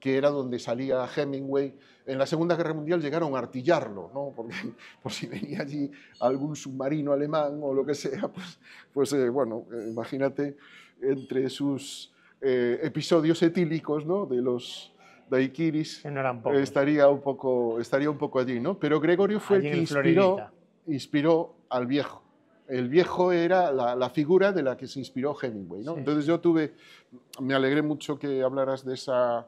que era donde salía Hemingway. En la Segunda Guerra Mundial llegaron a artillarlo, ¿no? <laughs> por si venía allí algún submarino alemán o lo que sea, pues, pues eh, bueno, imagínate entre sus eh, episodios etílicos ¿no? de los daiquiris estaría, un poco, estaría un poco allí, ¿no? Pero Gregorio fue el que inspiró, al viejo. El viejo era la, figura de la que se inspiró Hemingway, ¿no? Entonces yo tuve, me alegré mucho que hablaras de esa,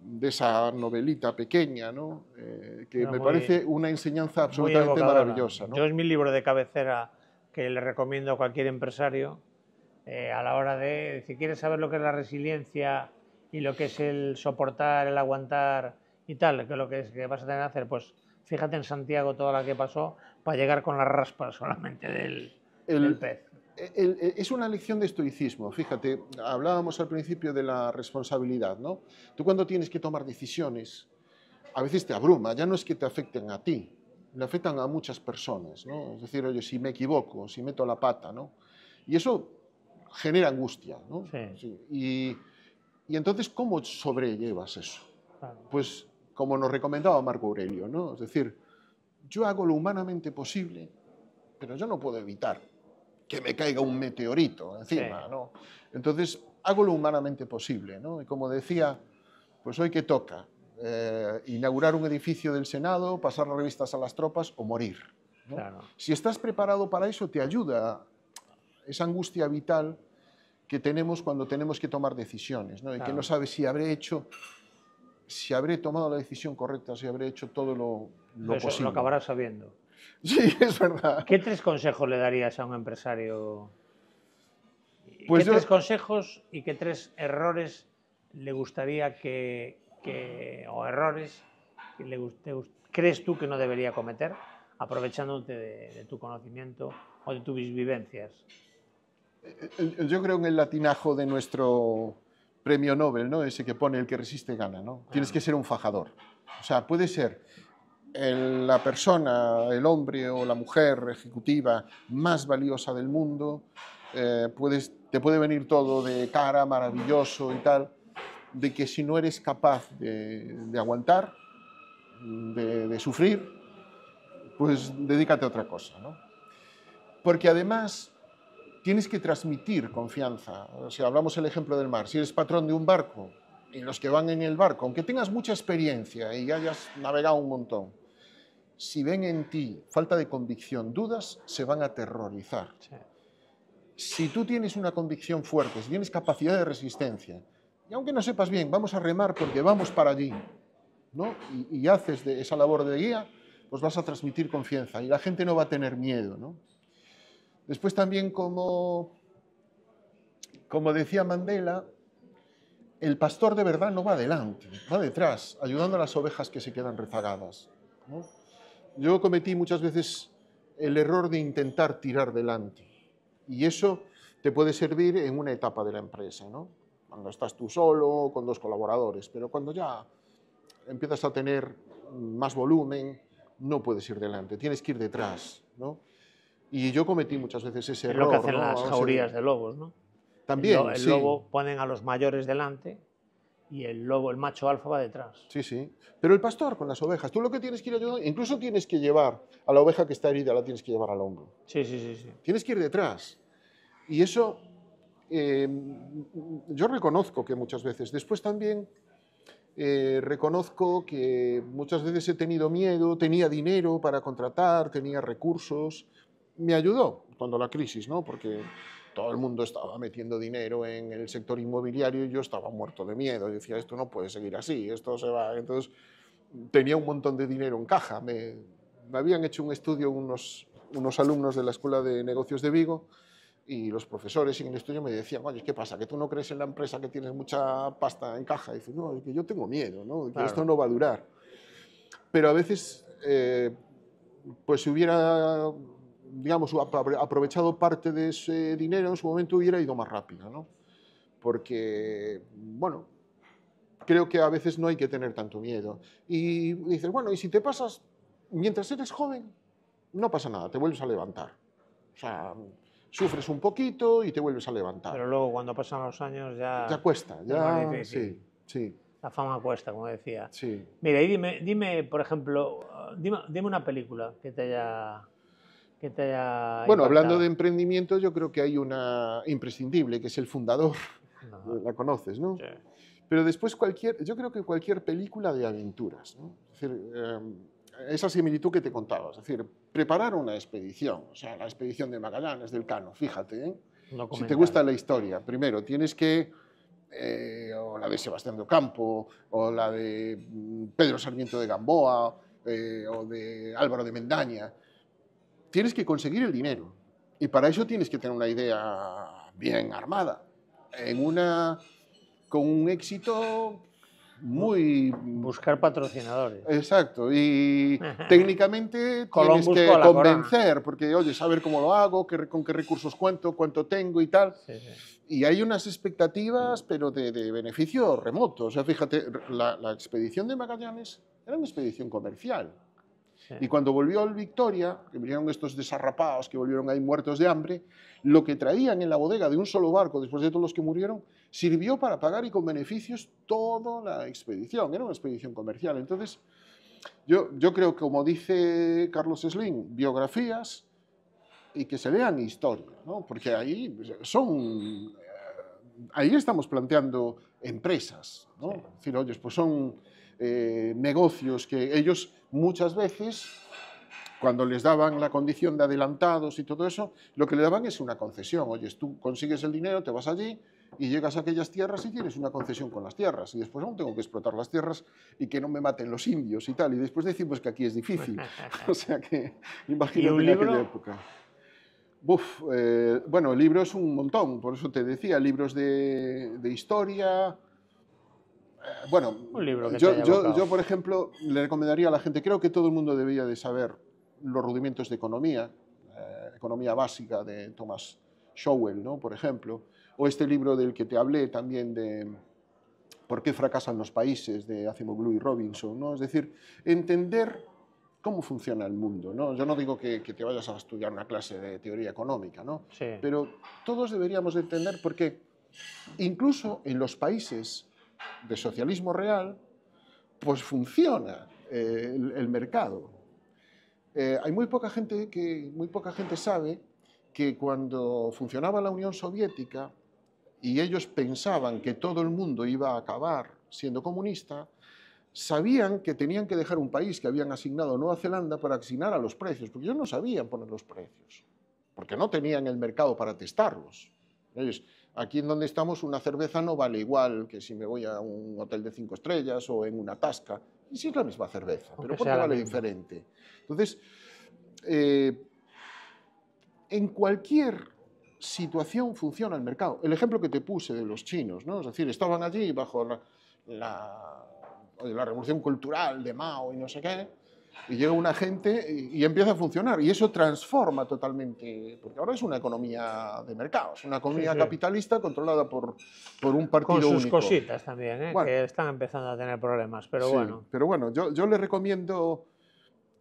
de esa novelita pequeña, eh, que me parece una enseñanza absolutamente maravillosa. ¿no? Yo es mi libro de cabecera que le
recomiendo a cualquier empresario eh, a la hora de, si quieres saber lo que es la resiliencia y lo que es el soportar, el aguantar y tal, que lo que, vas a tener que hacer, pues fíjate en Santiago toda la que pasó para llegar con la raspa solamente del,
pez. es una lección de estoicismo, fíjate, hablábamos al principio de la responsabilidad, ¿no? Tú cuando tienes que tomar decisiones, a veces te abruma, ya no es que te afecten a ti, le afectan a muchas personas, ¿no? Es decir, oye, si me equivoco, si meto la pata, ¿no? Y eso genera angustia. Y, entonces, ¿cómo sobrellevas eso? Pues como nos recomendaba Marco Aurelio, ¿no? es decir, yo hago lo humanamente posible, pero yo no puedo evitar que me caiga un meteorito encima. Entonces, hago lo humanamente posible. Y como decía, pues hoy que toca, eh, inaugurar un edificio del Senado, pasar las revistas a las tropas o morir. Si estás preparado para eso, te ayuda esa angustia vital que tenemos cuando tenemos que tomar decisiones, ¿no? Y que no sabes si habré hecho, si habré tomado la decisión correcta, si habré hecho todo lo, lo Eso Lo acabarás sabiendo. Sí, <laughs> es verdad. ¿Qué tres consejos le darías a un
empresario? Pues ¿Qué tres consejos y qué tres errores le gustaría que, o errores que le, crees tú que no debería cometer, aprovechándote de tu conocimiento o de tus vivencias?
Eh, yo creo en el latinajo de nuestro premio Nobel, ¿no? Ese que pone el que resiste gana, ¿no? Tienes ah. que ser un fajador. O sea, puede ser la persona, el hombre o la mujer ejecutiva más valiosa del mundo, eh, puedes, te puede venir todo de cara, maravilloso y tal, de que si no eres capaz de, aguantar, de, de, sufrir, pues dedícate a otra cosa, ¿no? Porque además tienes que transmitir confianza. O sea, hablamos el ejemplo del mar. Si eres patrón de un barco y los que van en el barco, aunque tengas mucha experiencia y hayas navegado un montón, si ven en ti falta de convicción, dudas, se van a terrorizar. Si tú tienes una convicción fuerte, si tienes capacidad de resistencia, y aunque no sepas bien, vamos a remar porque vamos para allí, ¿no? y, haces de esa labor de guía, pues vas a transmitir confianza y la gente no va a tener miedo. ¿no? Después también, como, como decía Mandela, el pastor de verdad no va adelante, va detrás, ayudando a las ovejas que se quedan rezagadas. Yo cometí muchas veces el error de intentar tirar delante y eso te puede servir en una etapa de la empresa, cuando estás tú solo, con dos colaboradores, pero cuando ya empiezas a tener más volumen, no puedes ir delante, tienes que ir detrás. ¿no? Y yo cometí muchas veces ese es error. lo que hacen las jaurías de
lobos, ¿no? También. El, el lobo ponen a los mayores delante
y el lobo, el macho alfa va detrás. Sí, sí. Pero el pastor con las ovejas, tú lo que tienes que ir ayudando, incluso tienes que llevar a la oveja que está herida, la tienes que llevar al hombro. Sí, sí, sí. sí. Tienes que ir detrás. Y eso eh, yo reconozco que muchas veces. Después también eh, reconozco que muchas veces he tenido miedo, tenía dinero para contratar, tenía recursos, me ayudó cuando la crisis, ¿no? Porque todo el mundo estaba metiendo dinero en el sector inmobiliario y yo estaba muerto de miedo. decía, esto no puede seguir así, esto se va. Entonces tenía un montón de dinero en caja. Me, habían hecho un estudio unos, unos alumnos de la Escuela de Negocios de Vigo y los profesores en el estudio me decían, oye, ¿qué pasa? ¿Que tú no crees en la empresa que tienes mucha pasta en caja? Y dice, no, que yo tengo miedo, ¿no? Que esto no va a durar. Pero a veces, eh, pues si hubiera digamos, aprovechado parte de ese dinero en su momento hubiera ido más rápido, ¿no? Porque, bueno, creo que a veces no hay que tener tanto miedo. Y dices, bueno, y si te pasas, mientras eres joven, no pasa nada, te vuelves a levantar. O sea, sufres un poquito y te vuelves a levantar. Pero luego cuando pasan los años ya... Ya cuesta, ya... sí, sí.
La fama cuesta, como decía. Sí. Mira, y dime, dime por ejemplo, dime una película que te haya te Bueno, hablando de
emprendimiento, yo creo que hay una imprescindible, que es el fundador. Eh, la conoces, ¿no? Sí. Pero después cualquier, yo creo que cualquier película de aventuras, ¿no? es decir, eh, esa similitud que te contaba, es decir, preparar una expedición, o sea, la expedición de Magallanes, del Cano, fíjate, ¿eh? si te gusta la historia, primero tienes que, eh, o la de Sebastián de Ocampo, o la de mm, Pedro Sarmiento de Gamboa, o de Álvaro de Mendaña, tienes que conseguir el dinero. Y para eso tienes que tener una idea bien armada, en una, con un éxito muy... Buscar patrocinadores. Exacto, y <laughs> técnicamente tienes que convencer, porque, oye, saber cómo lo hago, qué, con qué recursos cuento, cuánto tengo y tal. Y hay unas expectativas, pero de, beneficio remoto. O sea, fíjate, la, la expedición de Magallanes era una expedición comercial. Y cuando volvió el Victoria, que vinieron estos desarrapados que volvieron ahí muertos de hambre, lo que traían en la bodega de un solo barco, después de todos los que murieron, sirvió para pagar y con beneficios toda la expedición. Era una expedición comercial. Entonces, yo, yo creo que, como dice Carlos Slim, biografías y que se lean historia, porque ahí son... Eh, ahí estamos planteando empresas, ¿no? decir, oye, pues son eh, negocios que ellos muchas veces, cuando les daban la condición de adelantados y todo eso, lo que le daban es una concesión. Oye, tú consigues el dinero, te vas allí y llegas a aquellas tierras y tienes una concesión con las tierras. Y después aún tengo que explotar las tierras y que no me maten los indios y tal. Y después decimos que aquí es difícil. <laughs> o sea que <laughs> imagínate en aquella época. Eh, bueno, libros un montón, por eso te decía, libros de, de historia, eh, bueno, yo, por ejemplo, le recomendaría a la gente, creo que todo el mundo debería de saber los rudimentos de economía, eh, economía básica de Thomas Showell, ¿no? por ejemplo, o este libro del que te hablé también de ¿Por qué fracasan los países? de Blue y Robinson, ¿no? es decir, entender cómo funciona el mundo. ¿no? Yo no digo que, te vayas a estudiar una clase de teoría económica, ¿no? pero todos deberíamos entender por qué incluso en los países de socialismo real, pues funciona eh, el, mercado. Eh, hay muy poca gente que muy poca gente sabe que cuando funcionaba la Unión Soviética y ellos pensaban que todo el mundo iba a acabar siendo comunista, sabían que tenían que dejar un país que habían asignado a Nueva Zelanda para asignar a los precios, porque ellos no sabían poner los precios, porque no tenían el mercado para testarlos. Aquí en donde estamos una cerveza no vale igual que si me voy a un hotel de cinco estrellas o en una tasca. Y si es la misma cerveza, pero qué vale diferente. Entonces, eh, en cualquier situación funciona el mercado. El ejemplo que te puse de los chinos, ¿no? Es decir, estaban allí bajo la, la revolución cultural de Mao y no sé qué, y llega una gente y, empieza a funcionar. Y eso transforma totalmente, porque ahora es una economía de mercados una economía capitalista controlada por, por un partido único. Con sus cositas también, ¿eh? que están empezando a tener problemas, pero bueno. Pero bueno, yo, yo le recomiendo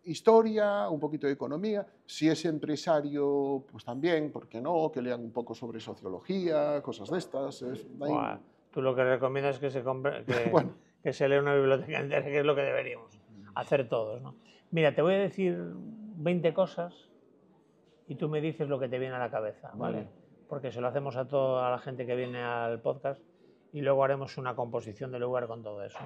historia, un poquito de economía, si es empresario, pues también, Porque no? Que lean un poco sobre sociología, cosas de estas.
tú lo que recomiendas es que se <laughs> Que... se lea una biblioteca entera, que es lo que deberíamos hacer todos. ¿no? Mira, te voy a decir 20 cosas y tú me dices lo que te viene a la cabeza, ¿vale? Porque se lo hacemos a toda la gente que viene al podcast y luego haremos una composición del lugar con todo eso.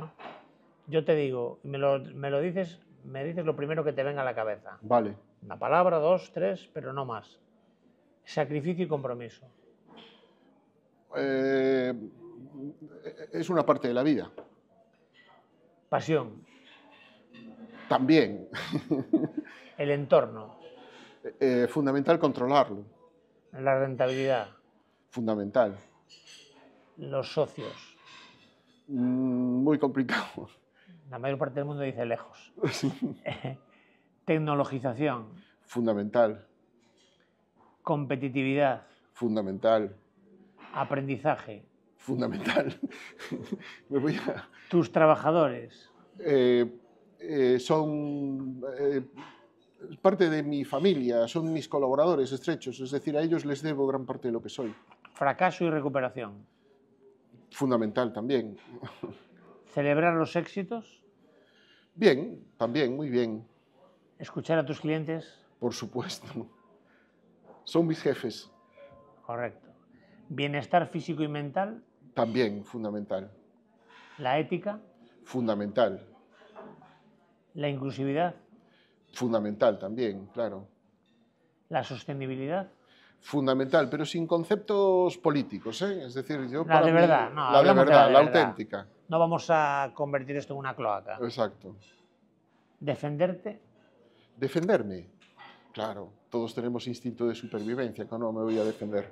Yo te digo, me lo, me lo dices, me dices lo primero que te venga a la cabeza. Vale. Una palabra, dos, tres, pero no más. Sacrificio
y compromiso. Eh, es una parte de la vida. Pasión. También.
El entorno.
Eh, eh, fundamental controlarlo.
La rentabilidad.
Fundamental.
Los socios.
Mm, muy complicado.
La mayor parte del mundo dice lejos. <laughs> Tecnologización. Fundamental. Competitividad.
Fundamental.
Aprendizaje. Fundamental. <laughs> Tus trabajadores.
Eh, eh, son eh, parte de mi familia, son mis colaboradores estrechos, es decir, a ellos les debo gran parte de lo que soy. Fracaso y recuperación. Fundamental también. ¿Celebrar los éxitos? Bien, también, muy bien.
¿Escuchar a tus clientes?
Por supuesto. <laughs> Son mis jefes.
Correcto. ¿Bienestar físico y mental?
También, fundamental. ¿La ética? Fundamental.
La inclusividad.
Fundamental también, claro. La sostenibilidad. Fundamental, pero sin conceptos políticos, ¿eh? Es decir, yo... La de verdad, no. La verdad, la, auténtica.
No vamos a convertir esto en una cloaca. Exacto. Defenderte.
Defenderme. Claro, todos tenemos instinto de supervivencia, que no me voy a defender.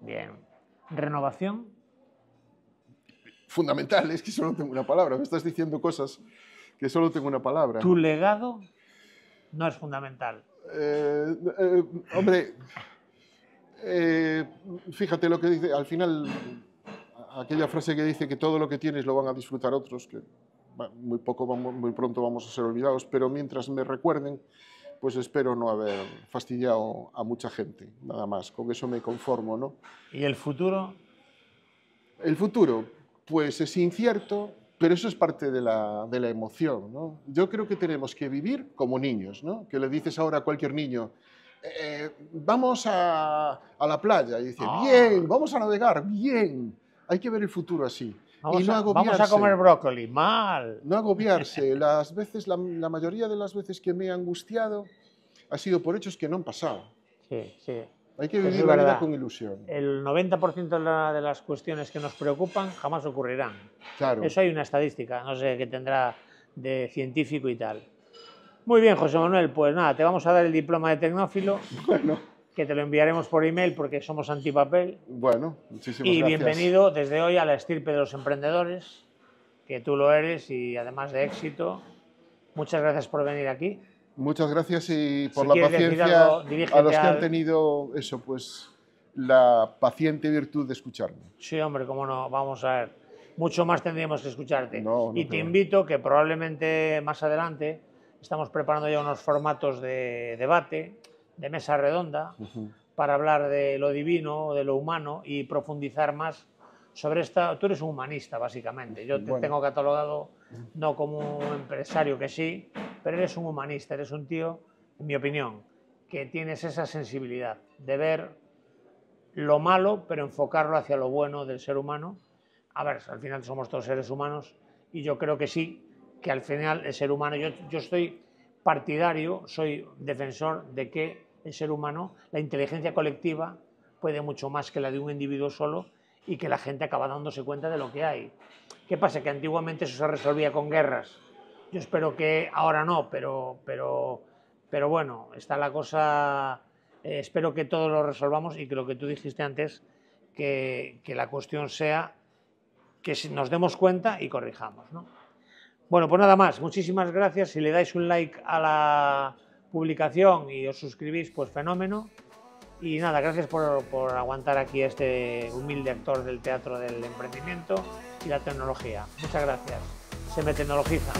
Bien. Renovación fundamental, es que solo tengo una palabra, me estás diciendo cosas que solo tengo una palabra. Tu
legado no es fundamental.
Eh, eh, hombre, eh, fíjate lo que dice, al final, aquella frase que dice que todo lo que tienes lo van a disfrutar otros, que muy, poco vamos, muy pronto vamos a ser olvidados, pero mientras me recuerden, pues espero no haber fastidiado a mucha gente, nada más, con eso me conformo, ¿no? ¿Y el futuro? El futuro, pues es incierto, pero eso es parte de la, emoción. ¿no? Yo creo que tenemos que vivir como niños, ¿no? que le dices ahora a cualquier niño, eh, vamos a, la playa, y dice, ah. bien, vamos a navegar, bien, hay que ver el futuro así. Vamos, no A, comer brócoli, mal. No agobiarse. <laughs> Las veces, la, mayoría de las veces que me he angustiado ha sido por hechos que no han pasado.
Sí, sí. Hay que vivir la vida con ilusión. El 90% de, las cuestiones que nos preocupan jamás ocurrirán. Claro. Eso hay una estadística, no sé qué tendrá de científico y tal. Muy bien, José Manuel, pues nada, te vamos a dar el diploma de tecnófilo. <laughs> Que te lo enviaremos por email porque somos antipapel.
Bueno, muchísimas gracias. Y bienvenido
desde hoy a la estirpe de los emprendedores, que tú lo eres y además de éxito. Muchas
gracias por venir aquí. Muchas gracias y por la paciencia a los que han tenido eso, pues la paciente virtud de escucharme. Sí, hombre, cómo no, vamos
a ver. Mucho más tendríamos que escucharte. y te invito que probablemente más adelante estamos preparando ya unos formatos de debate, de mesa redonda, para hablar de lo divino, de lo humano y profundizar más sobre esta. Tú eres un humanista, básicamente. Yo te tengo catalogado no como empresario que sí, pero eres un humanista, eres un tío, en mi opinión, que tienes esa sensibilidad de ver lo malo, pero enfocarlo hacia lo bueno del ser humano. A ver, al final somos todos seres humanos y yo creo que sí, que al final el ser humano, yo, yo estoy partidario, soy defensor de que el ser humano, la inteligencia colectiva puede mucho más que la de un individuo solo y que la gente acaba dándose cuenta de lo que hay. ¿Qué pasa? Que antiguamente eso se resolvía con guerras. Yo espero que ahora no, pero, pero, pero bueno, está la cosa... Eh, espero que todo lo resolvamos y que lo que tú dijiste antes, que, la cuestión sea que nos demos cuenta y corrijamos. ¿no? Bueno, pues nada más. Muchísimas gracias. Si le dais un like a la publicación y os suscribís, pues fenómeno. Y nada, gracias por, aguantar aquí este humilde actor del teatro del emprendimiento y la tecnología. Muchas gracias. Se me tecnologiza.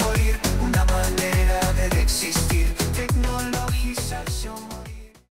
morir, una manera de existir,